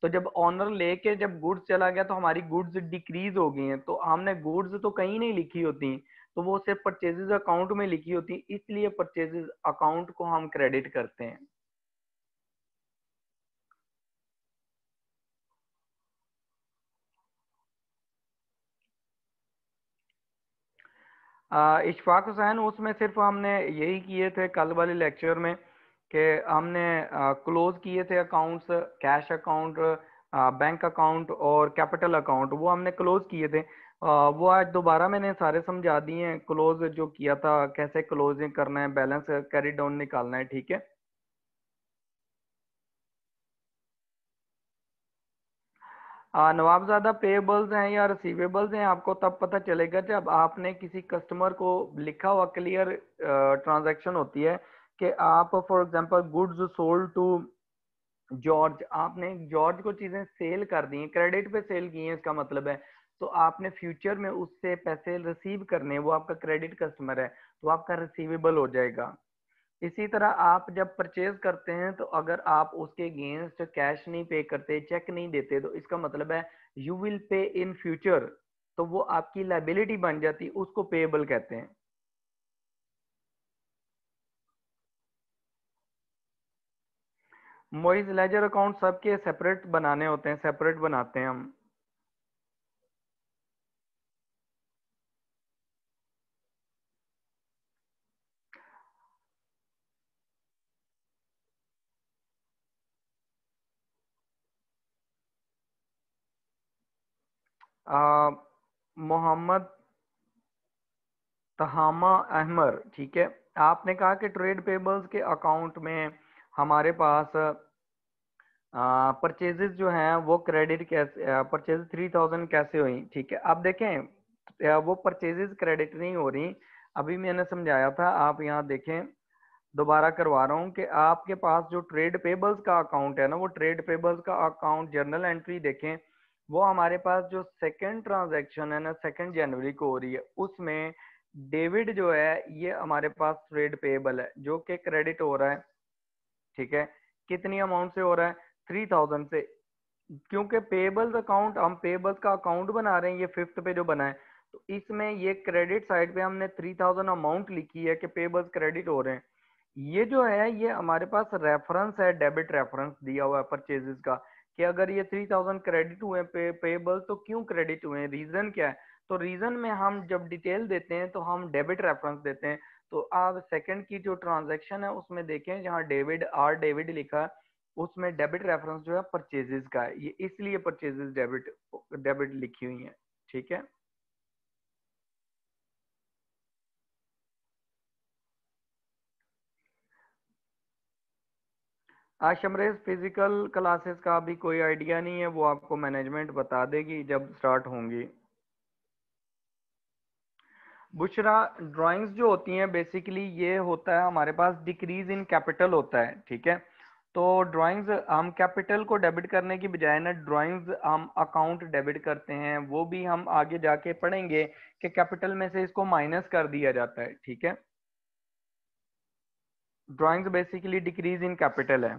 तो जब ऑनर लेके जब गुड्स चला गया तो हमारी गुड्स डिक्रीज हो गई हैं तो हमने गुड्स तो कहीं नहीं लिखी होती तो वो सिर्फ परचेजेज अकाउंट में लिखी होती है इसलिए परचेजेज अकाउंट को हम क्रेडिट करते हैं इशफाक हुसैन उसमें सिर्फ हमने यही किए थे कल वाले लेक्चर में कि हमने क्लोज किए थे accounts cash account bank account और कैपिटल अकाउंट वो हमने क्लोज किए थे आ, वो आज दोबारा मैंने सारे समझा दिए हैं क्लोज जो किया था कैसे क्लोजिंग करना है बैलेंस कैरी डाउन निकालना है ठीक है नवाबजादा पेबल्स हैं या रिसीवेबल्स हैं आपको तब पता चलेगा जब आपने किसी कस्टमर को लिखा हुआ क्लियर ट्रांजैक्शन होती है कि आप for example goods sold to George आपने जॉर्ज को चीजें सेल कर दी हैं क्रेडिट पे सेल की हैं इसका मतलब है तो आपने फ्यूचर में उससे पैसे रिसीव करने वो आपका क्रेडिट कस्टमर है तो आपका रिसीवेबल हो जाएगा इसी तरह आप जब परचेज करते हैं तो अगर आप उसके अगेंस्ट कैश नहीं पे करते चेक नहीं देते तो इसका मतलब है you will pay in future तो वो आपकी लाइबिलिटी बन जाती उसको पेएबल कहते हैं मोइज लेजर अकाउंट सबके सेपरेट बनाने होते हैं सेपरेट बनाते हैं हम मोहम्मद तहामा अहमर ठीक है आपने कहा कि ट्रेड पेबल्स के अकाउंट में हमारे पास परचेजेस जो हैं वो क्रेडिट कैसे परचेज थ्री थाउजेंड कैसे हुई ठीक है आप देखें वो परचेजेस क्रेडिट नहीं हो रही अभी मैंने समझाया था आप यहाँ देखें दोबारा करवा रहा हूँ कि आपके पास जो ट्रेड पेबल्स का अकाउंट है ना वो ट्रेड पेबल्स का अकाउंट जर्नल एंट्री देखें वो हमारे पास जो सेकेंड ट्रांजेक्शन है ना सेकेंड जनवरी को हो रही है उसमें डेविड जो है ये हमारे पास ट्रेड पेबल है जो कि क्रेडिट हो रहा है ठीक है कितनी अमाउंट से हो रहा है थ्री थाउजेंड से क्योंकि पेबल्स अकाउंट हम पेबल्स का अकाउंट बना रहे हैं ये फिफ्थ पे जो बना है तो इसमें ये क्रेडिट साइड पे हमने थ्री थाउजेंड अमाउंट लिखी है कि पेबल्स क्रेडिट हो रहे हैं ये जो है ये हमारे पास रेफरेंस है डेबिट रेफरेंस दिया हुआ है परचेजेस का कि अगर ये थ्री थाउजेंड क्रेडिट हुए पे पेबल तो क्यों क्रेडिट हुए हैं रीजन क्या है तो रीजन में हम जब डिटेल देते हैं तो हम डेबिट रेफरेंस देते हैं तो आप सेकंड की जो ट्रांजेक्शन है उसमें देखें जहाँ डेविड आर डेविड लिखा है उसमें डेबिट रेफरेंस जो है परचेजेस का है ये इसलिए परचेजेस डेबिट डेबिट लिखी हुई है ठीक है आशमरेज फिजिकल क्लासेस का अभी कोई आइडिया नहीं है वो आपको मैनेजमेंट बता देगी जब स्टार्ट होंगी बुशरा ड्राइंग्स जो होती हैं बेसिकली ये होता है हमारे पास डिक्रीज इन कैपिटल होता है ठीक है तो ड्राइंग्स हम कैपिटल को डेबिट करने की बजाय ना ड्राइंग्स हम अकाउंट डेबिट करते हैं वो भी हम आगे जाके पढ़ेंगे कि कैपिटल में से इसको माइनस कर दिया जाता है ठीक है drawings basically decrease in capital है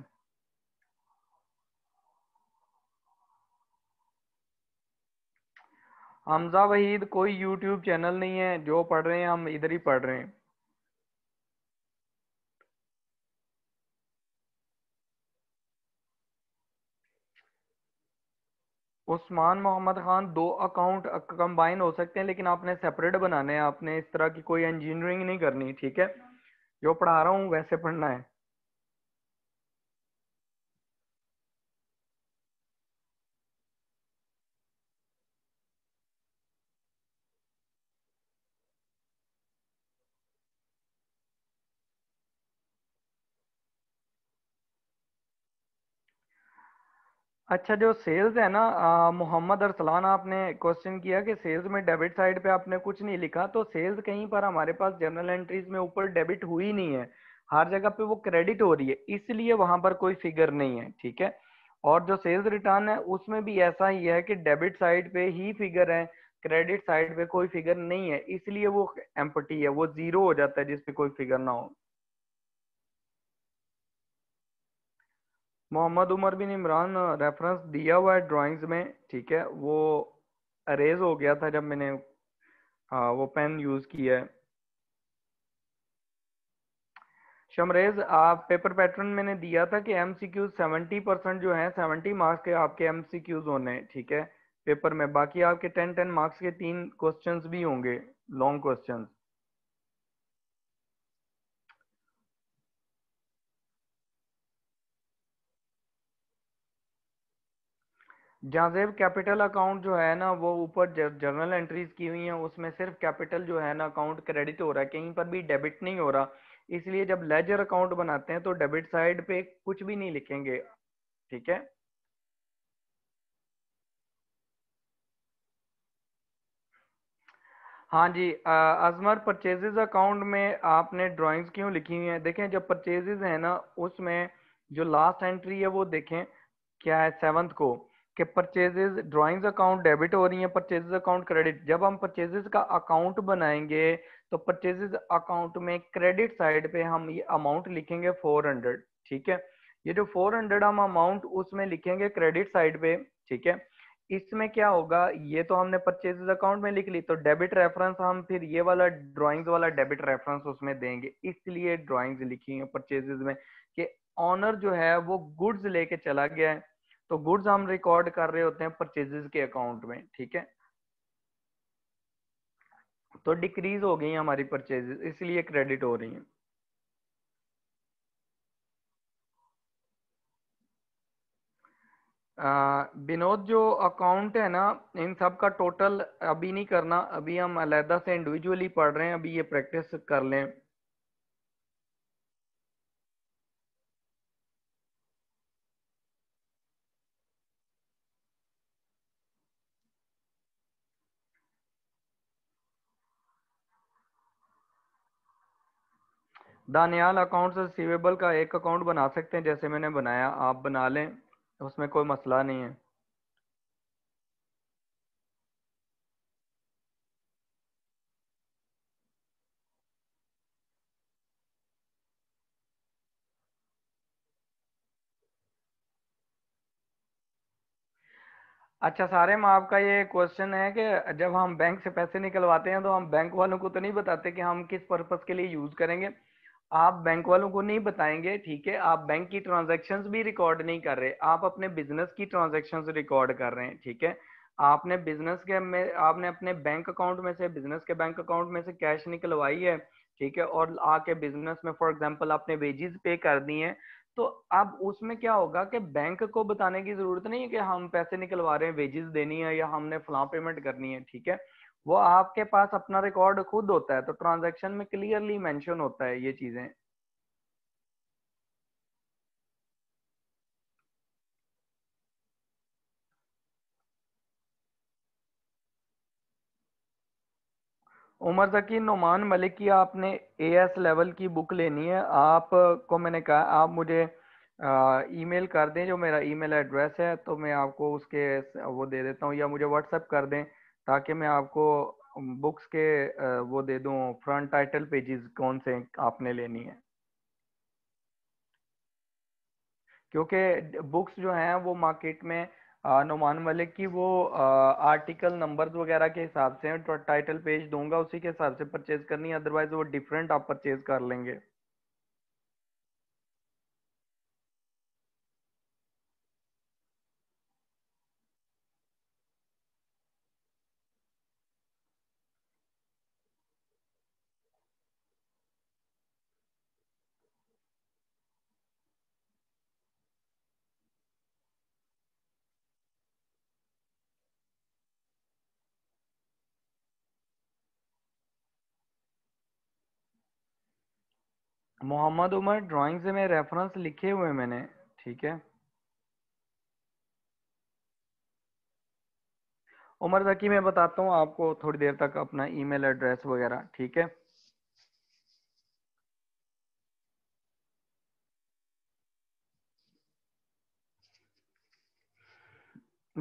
हमजा वहीद कोई यूट्यूब चैनल नहीं है जो पढ़ रहे हैं हम इधर ही पढ़ रहे हैं उस्मान मोहम्मद खान दो अकाउंट कंबाइन हो सकते हैं लेकिन आपने सेपरेट बनाने हैं आपने इस तरह की कोई इंजीनियरिंग नहीं करनी ठीक है जो पढ़ा रहा हूँ वैसे पढ़ना है अच्छा जो सेल्स है ना मोहम्मद अरसलान आपने क्वेश्चन किया कि सेल्स में डेबिट साइड पे आपने कुछ नहीं लिखा तो सेल्स कहीं पर हमारे पास जनरल एंट्रीज में ऊपर डेबिट हुई नहीं है हर जगह पे वो क्रेडिट हो रही है इसलिए वहां पर कोई फिगर नहीं है ठीक है और जो सेल्स रिटर्न है उसमें भी ऐसा ही है कि डेबिट साइड पे ही फिगर है क्रेडिट साइड पे कोई फिगर नहीं है इसलिए वो एम्पटी है वो जीरो हो जाता है जिसपे कोई फिगर ना हो मोहम्मद उमर बिन इमरान रेफरेंस दिया हुआ है ड्राइंग्स में ठीक है वो अरेज हो गया था जब मैंने आ, वो पेन यूज किया है शमरेज आप पेपर पैटर्न मैंने दिया था कि M C Qs seventy percent जो है सेवेंटी मार्क्स के आपके एम सी क्यूज होने ठीक है पेपर में बाकी आपके टेन टेन मार्क्स के तीन क्वेश्चंस भी होंगे लॉन्ग क्वेश्चंस जाजेब कैपिटल अकाउंट जो है ना वो ऊपर जर्नल एंट्रीज की हुई हैं उसमें सिर्फ कैपिटल जो है ना अकाउंट क्रेडिट हो रहा है कहीं पर भी डेबिट नहीं हो रहा इसलिए जब लेजर अकाउंट बनाते हैं तो डेबिट साइड पे कुछ भी नहीं लिखेंगे ठीक है हाँ जी अजमर परचेजेज अकाउंट में आपने ड्राइंग्स क्यों लिखी हुई है देखें जब परचेजेज है ना उसमें जो लास्ट एंट्री है वो देखें क्या है सेवन्थ को कि परचेजेज ड्राइंग्स अकाउंट डेबिट हो रही हैं परचेजेज अकाउंट क्रेडिट जब हम परचेजेज का अकाउंट बनाएंगे तो परचेजेज अकाउंट में क्रेडिट साइड पे हम ये अमाउंट लिखेंगे 400 ठीक है ये जो 400 हम अमाउंट उसमें लिखेंगे क्रेडिट साइड पे ठीक है इसमें क्या होगा ये तो हमने परचेजेज अकाउंट में लिख ली तो डेबिट रेफरेंस हम फिर ये वाला ड्रॉइंग्स वाला डेबिट रेफरेंस उसमें देंगे इसलिए ड्रॉइंग्स लिखी है परचेजेज में कि ऑनर जो है वो गुड्स लेके चला गया है तो गुड्स हम रिकॉर्ड कर रहे होते हैं परचेजेस के अकाउंट में ठीक है तो डिक्रीज हो गई हमारी परचेजेस इसलिए क्रेडिट हो रही है विनोद जो अकाउंट है ना इन सब का टोटल अभी नहीं करना अभी हम अलहदा से इंडिविजुअली पढ़ रहे हैं अभी ये प्रैक्टिस कर लें दानियाल अकाउंट रिसीवेबल का एक अकाउंट बना सकते हैं जैसे मैंने बनाया आप बना लें उसमें कोई मसला नहीं है अच्छा सारे मैं आपका ये क्वेश्चन है कि जब हम बैंक से पैसे निकलवाते हैं तो हम बैंक वालों को तो नहीं बताते कि हम किस पर्पज़ के लिए यूज़ करेंगे आप बैंक वालों को नहीं बताएंगे ठीक है आप बैंक की ट्रांजेक्शन भी रिकॉर्ड नहीं कर रहे आप अपने बिजनेस की ट्रांजेक्शन रिकॉर्ड कर रहे हैं ठीक है आपने बिजनेस के में आपने अपने बैंक अकाउंट में से बिजनेस के बैंक अकाउंट में से कैश निकलवाई है ठीक है और आके बिजनेस में फॉर एग्जाम्पल आपने वेजेस पे कर दी है तो अब उसमें क्या होगा कि बैंक को बताने की जरूरत नहीं है कि हम पैसे निकलवा रहे हैं वेजेस देनी है या हमने फला पेमेंट करनी है ठीक है वो आपके पास अपना रिकॉर्ड खुद होता है तो ट्रांजेक्शन में क्लियरली मेंशन होता है ये चीजें उमर जकी नुमान मलिक की आपने ए एस लेवल की बुक लेनी है आप को मैंने कहा आप मुझे ईमेल कर दें जो मेरा ईमेल एड्रेस है तो मैं आपको उसके वो दे देता हूँ या मुझे व्हाट्सएप कर दें ताकि मैं आपको बुक्स के वो दे दूं फ्रंट टाइटल पेजेस कौन से आपने लेनी है क्योंकि बुक्स जो हैं वो मार्केट में नुमान मलिक की वो आर्टिकल नंबर्स वगैरह के हिसाब से टाइटल पेज दूंगा उसी के हिसाब से परचेज करनी है अदरवाइज वो डिफरेंट आप परचेज कर लेंगे मोहम्मद उमर ड्राइंग से मैं रेफरेंस लिखे हुए मैंने ठीक है उमर जकी मैं बताता हूँ आपको थोड़ी देर तक अपना ईमेल एड्रेस वगैरह ठीक है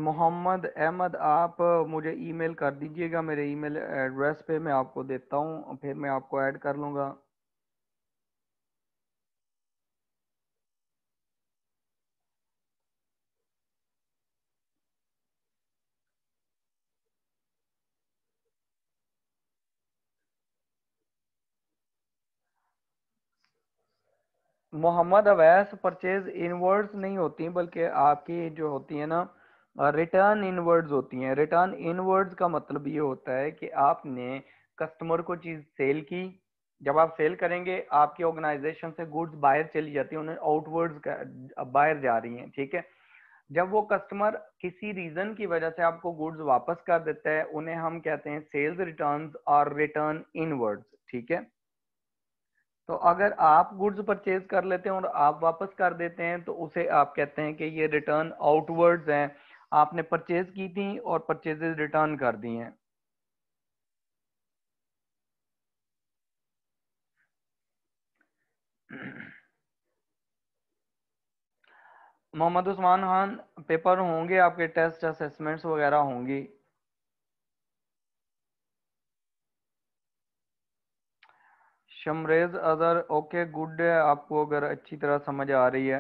मोहम्मद अहमद आप मुझे ईमेल कर दीजिएगा मेरे ईमेल एड्रेस पे मैं आपको देता हूँ फिर मैं आपको ऐड कर लूँगा मोहम्मद अवैस परचेज इनवर्ड्स नहीं होती बल्कि आपकी जो होती है ना रिटर्न इनवर्ड्स होती हैं रिटर्न इनवर्ड्स का मतलब ये होता है कि आपने कस्टमर को चीज़ सेल की जब आप सेल करेंगे आपकी ऑर्गेनाइजेशन से गुड्स बाहर चली जाती है उन्हें आउटवर्ड्स बाहर जा रही हैं ठीक है जब वो कस्टमर किसी रीजन की वजह से आपको गुड्स वापस कर देता है उन्हें हम कहते हैं सेल्स रिटर्न्स और रिटर्न इनवर्ड्स ठीक है तो अगर आप गुड्स परचेज कर लेते हैं और आप वापस कर देते हैं तो उसे आप कहते हैं कि ये रिटर्न आउटवर्ड्स हैं आपने परचेज की थी और परचेजेस रिटर्न कर दी हैं मोहम्मद उस्मान खान पेपर होंगे आपके टेस्ट असेसमेंट्स वगैरह होंगी शमरेज अदर ओके गुड है आपको अगर अच्छी तरह समझ आ रही है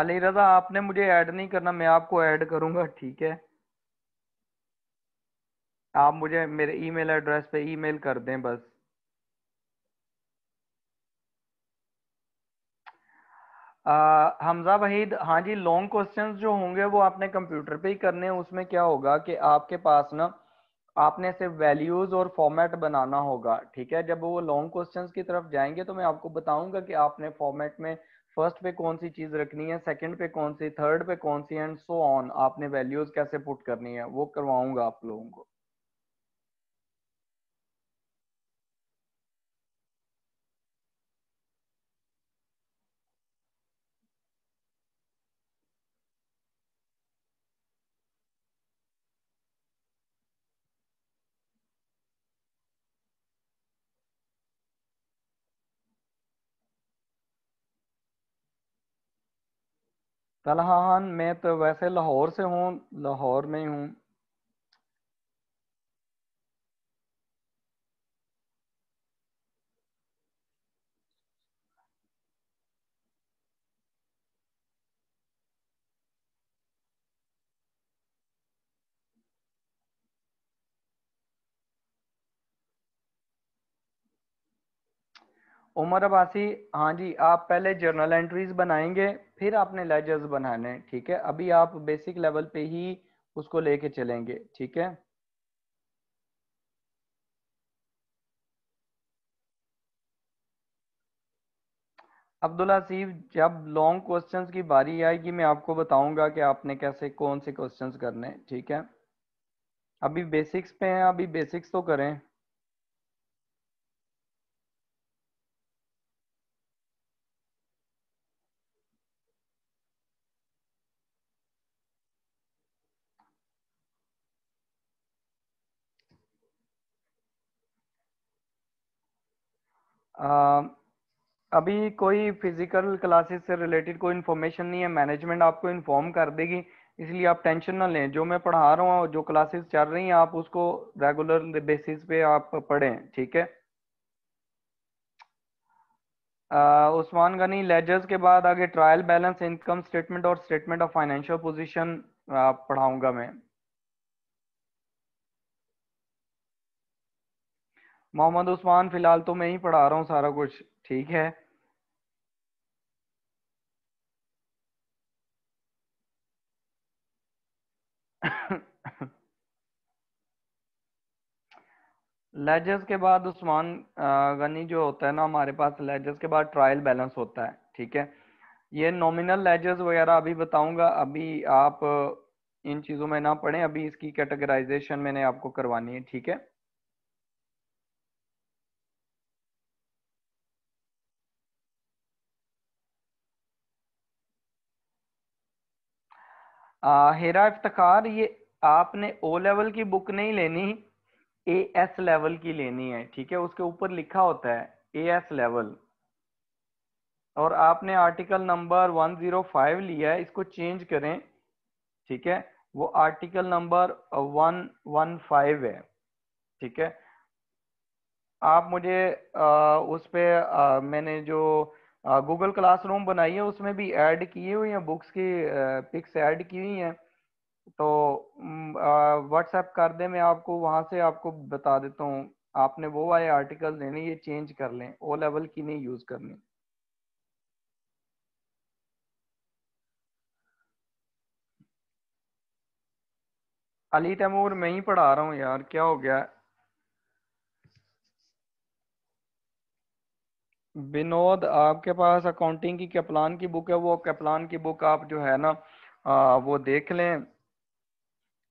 अली रजा आपने मुझे ऐड नहीं करना मैं आपको ऐड करूंगा ठीक है आप मुझे मेरे ईमेल एड्रेस पे ईमेल कर दें बस हमजा वहीद हाँ जी लॉन्ग क्वेश्चन जो होंगे वो आपने कंप्यूटर पे ही करने हैं उसमें क्या होगा कि आपके पास ना आपने सिर्फ वैल्यूज और फॉर्मेट बनाना होगा ठीक है जब वो लॉन्ग क्वेश्चंस की तरफ जाएंगे तो मैं आपको बताऊंगा कि आपने फॉर्मेट में फर्स्ट पे कौन सी चीज रखनी है सेकंड पे कौन सी थर्ड पे कौन सी एंड सो ऑन आपने वैल्यूज कैसे पुट करनी है वो करवाऊंगा आप लोगों को तलहान मैं तो वैसे लाहौर से हूँ लाहौर में ही हूँ उमर अबासी हाँ जी आप पहले जर्नल एंट्रीज बनाएंगे फिर आपने लेजर्स बनाने हैं ठीक है अभी आप बेसिक लेवल पे ही उसको लेके चलेंगे ठीक है अब्दुल सीफ जब लॉन्ग क्वेश्चंस की बारी आएगी मैं आपको बताऊंगा कि आपने कैसे कौन से क्वेश्चंस करने ठीक है अभी बेसिक्स पे हैं अभी बेसिक्स तो करें अभी कोई फिजिकल क्लासेस से रिलेटेड कोई इन्फॉर्मेशन नहीं है मैनेजमेंट आपको इन्फॉर्म कर देगी इसलिए आप टेंशन ना लें जो मैं पढ़ा रहा हूँ जो क्लासेस चल रही हैं आप उसको रेगुलर बेसिस पे आप पढ़ें ठीक है उस्मान गनी लेजर्स के बाद आगे ट्रायल बैलेंस इनकम स्टेटमेंट और स्टेटमेंट ऑफ फाइनेंशियल आप पढ़ाऊंगा मैं मोहम्मद उस्मान फिलहाल तो मैं ही पढ़ा रहा हूँ सारा कुछ ठीक है लेजर्स के बाद उस्मान गनी जो होता है ना हमारे पास लेजर्स के बाद ट्रायल बैलेंस होता है ठीक है ये नॉमिनल लेजर्स वगैरह अभी बताऊंगा अभी आप इन चीज़ों में ना पढ़ें अभी इसकी कैटेगराइजेशन मैंने आपको करवानी है ठीक है हेरा इफ्तार ये आपने ओ लेवल की बुक नहीं लेनी ए एस लेवल की लेनी है ठीक है उसके ऊपर लिखा होता है ए एस लेवल और आपने आर्टिकल नंबर 105 लिया है इसको चेंज करें ठीक है वो आर्टिकल नंबर 115 है ठीक है आप मुझे आ, उस पर मैंने जो गूगल क्लासरूम बनाई है उसमें भी ऐड किए हुए हैं बुक्स की पिक्स ऐड की हुई हैं तो व्हाट्सएप कर दे मैं आपको वहाँ से आपको बता देता हूँ आपने वो वाले आर्टिकल लेने ये चेंज कर लें ओ लेवल की नहीं यूज़ करनी अली तैमूर मैं ही पढ़ा रहा हूँ यार क्या हो गया विनोद आपके पास अकाउंटिंग की कैप्लान की बुक है वो कैप्लान की बुक आप जो है ना वो देख लें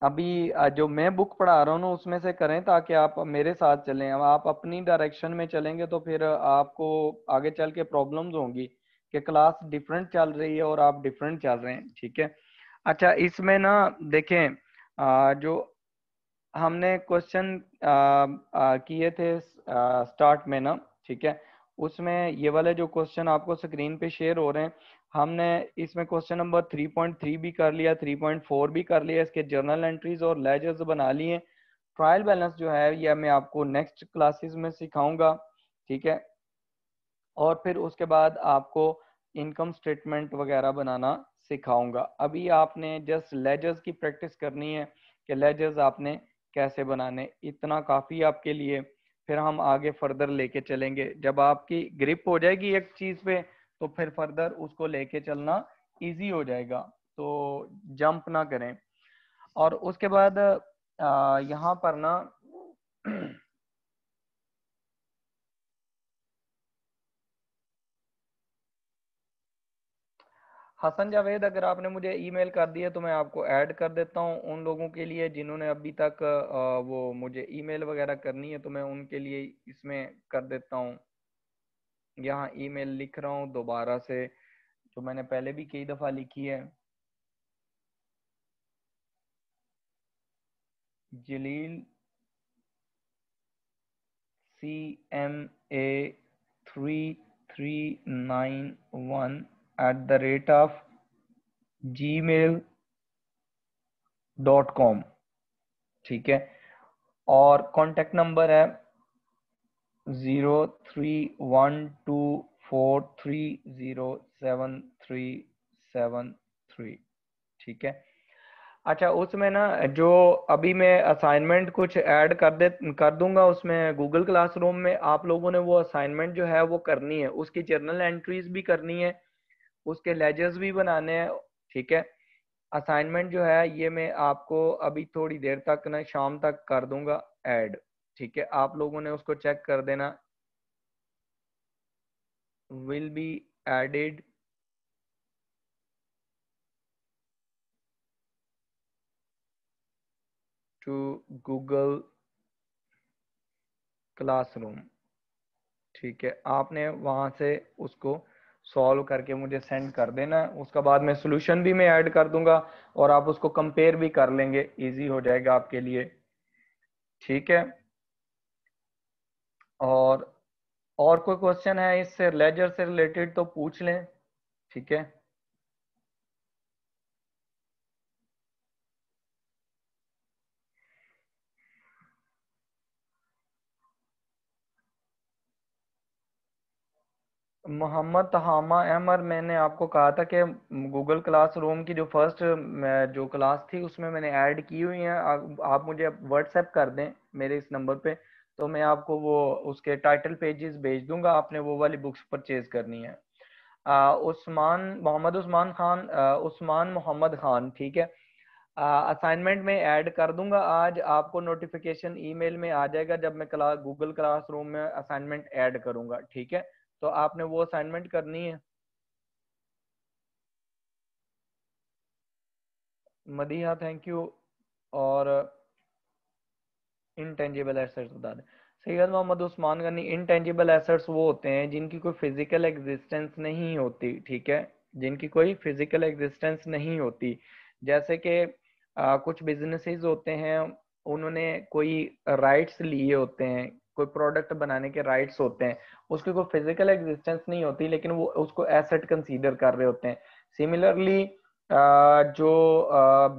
अभी जो मैं बुक पढ़ा रहा हूँ उसमें से करें ताकि आप मेरे साथ चलें आप अपनी डायरेक्शन में चलेंगे तो फिर आपको आगे चल के प्रॉब्लम्स होंगी कि क्लास डिफरेंट चल रही है और आप डिफरेंट चल रहे हैं ठीक है अच्छा इसमें ना देखें जो हमने क्वेश्चन किए थे स्टार्ट में ना ठीक है उसमें ये वाले जो क्वेश्चन आपको स्क्रीन पे शेयर हो रहे हैं हमने इसमें क्वेश्चन नंबर 3.3 भी कर लिया 3.4 भी कर लिया इसके जर्नल एंट्रीज और लेजर्स बना लिए ट्रायल बैलेंस जो है यह मैं आपको नेक्स्ट क्लासेस में सिखाऊंगा ठीक है और फिर उसके बाद आपको इनकम स्टेटमेंट वगैरह बनाना सिखाऊंगा अभी आपने जस्ट लेजर्स की प्रैक्टिस करनी है कि लेजर्स आपने कैसे बनाने इतना काफ़ी आपके लिए फिर हम आगे फर्दर लेके चलेंगे जब आपकी ग्रिप हो जाएगी एक चीज पे तो फिर फर्दर उसको लेके चलना इजी हो जाएगा तो जंप ना करें और उसके बाद यहाँ पर ना हसन जावेद अगर आपने मुझे ईमेल कर दिया तो मैं आपको ऐड कर देता हूँ उन लोगों के लिए जिन्होंने अभी तक वो मुझे ईमेल वगैरह करनी है तो मैं उनके लिए इसमें कर देता हूँ यहाँ ईमेल लिख रहा हूँ दोबारा से जो मैंने पहले भी कई दफ़ा लिखी है Jalil C M A three three nine one at the rate of com ठीक है और कॉन्टेक्ट नंबर है zero three one two four three zero seven three seven three ठीक है अच्छा उसमें ना जो अभी मैं असाइनमेंट कुछ ऐड कर दे कर दूंगा उसमें गूगल क्लासरूम में आप लोगों ने वो असाइनमेंट जो है वो करनी है उसकी जर्नल एंट्रीज भी करनी है उसके लेजर्स भी बनाने हैं ठीक है असाइनमेंट जो है ये मैं आपको अभी थोड़ी देर तक ना शाम तक कर दूंगा ऐड ठीक है आप लोगों ने उसको चेक कर देना will be added to Google Classroom ठीक है आपने वहां से उसको सॉल्व करके मुझे सेंड कर देना उसका बाद में सोल्यूशन भी मैं ऐड कर दूंगा और आप उसको कंपेयर भी कर लेंगे इजी हो जाएगा आपके लिए ठीक है और और कोई क्वेश्चन है इससे लेजर से रिलेटेड तो पूछ लें ठीक है मोहम्मद हामा अहमर मैंने आपको कहा था कि गूगल क्लास रूम की जो फर्स्ट जो क्लास थी उसमें मैंने ऐड की हुई है आप मुझे व्हाट्सएप कर दें मेरे इस नंबर पे तो मैं आपको वो उसके टाइटल पेजेस भेज दूंगा आपने वो वाली बुक्स परचेज करनी है उस्मान मोहम्मद उस्मान खान उस्मान मोहम्मद खान ठीक है असाइनमेंट में ऐड कर दूंगा आज आपको नोटिफिकेशन ईमेल में आ जाएगा जब मैं क्लास गूगल क्लास में असाइनमेंट ऐड करूंगा ठीक है तो आपने वो असाइनमेंट करनी है मदीहा थैंक यू और इनटेंजिबल एसेट्स बता दें सैयद मोहम्मद उस्मान गनी इनटेंजिबल एसेट्स वो होते हैं जिनकी कोई फिजिकल एग्जिस्टेंस नहीं होती ठीक है जिनकी कोई फिजिकल एग्जिस्टेंस नहीं होती जैसे कि कुछ बिजनेसेस होते हैं उन्होंने कोई राइट्स लिए होते हैं कोई प्रोडक्ट बनाने के राइट्स होते हैं उसकी कोई फिजिकल एग्जिस्टेंस नहीं होती लेकिन वो उसको एसेट कंसीडर कर रहे होते हैं सिमिलरली जो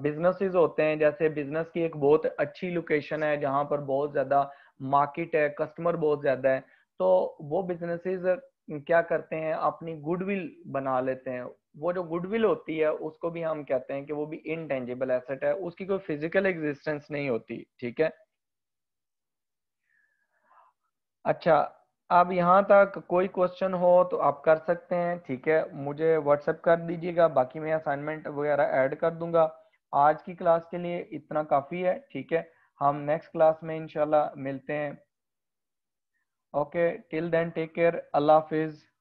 बिजनेसेस होते हैं जैसे बिजनेस की एक बहुत अच्छी लोकेशन है जहाँ पर बहुत ज्यादा मार्केट है कस्टमर बहुत ज्यादा है तो वो बिजनेसेस क्या करते हैं अपनी गुडविल बना लेते हैं वो जो गुडविल होती है उसको भी हम कहते हैं कि वो भी इनटेंजिबल एसेट है उसकी कोई फिजिकल एग्जिस्टेंस नहीं होती ठीक है अच्छा अब यहाँ तक कोई क्वेश्चन हो तो आप कर सकते हैं ठीक है मुझे व्हाट्सएप कर दीजिएगा बाकी मैं असाइनमेंट वगैरह ऐड कर दूंगा आज की क्लास के लिए इतना काफ़ी है ठीक है हम नेक्स्ट क्लास में इनशाला मिलते हैं okay till then take care अल्लाह हाफिज़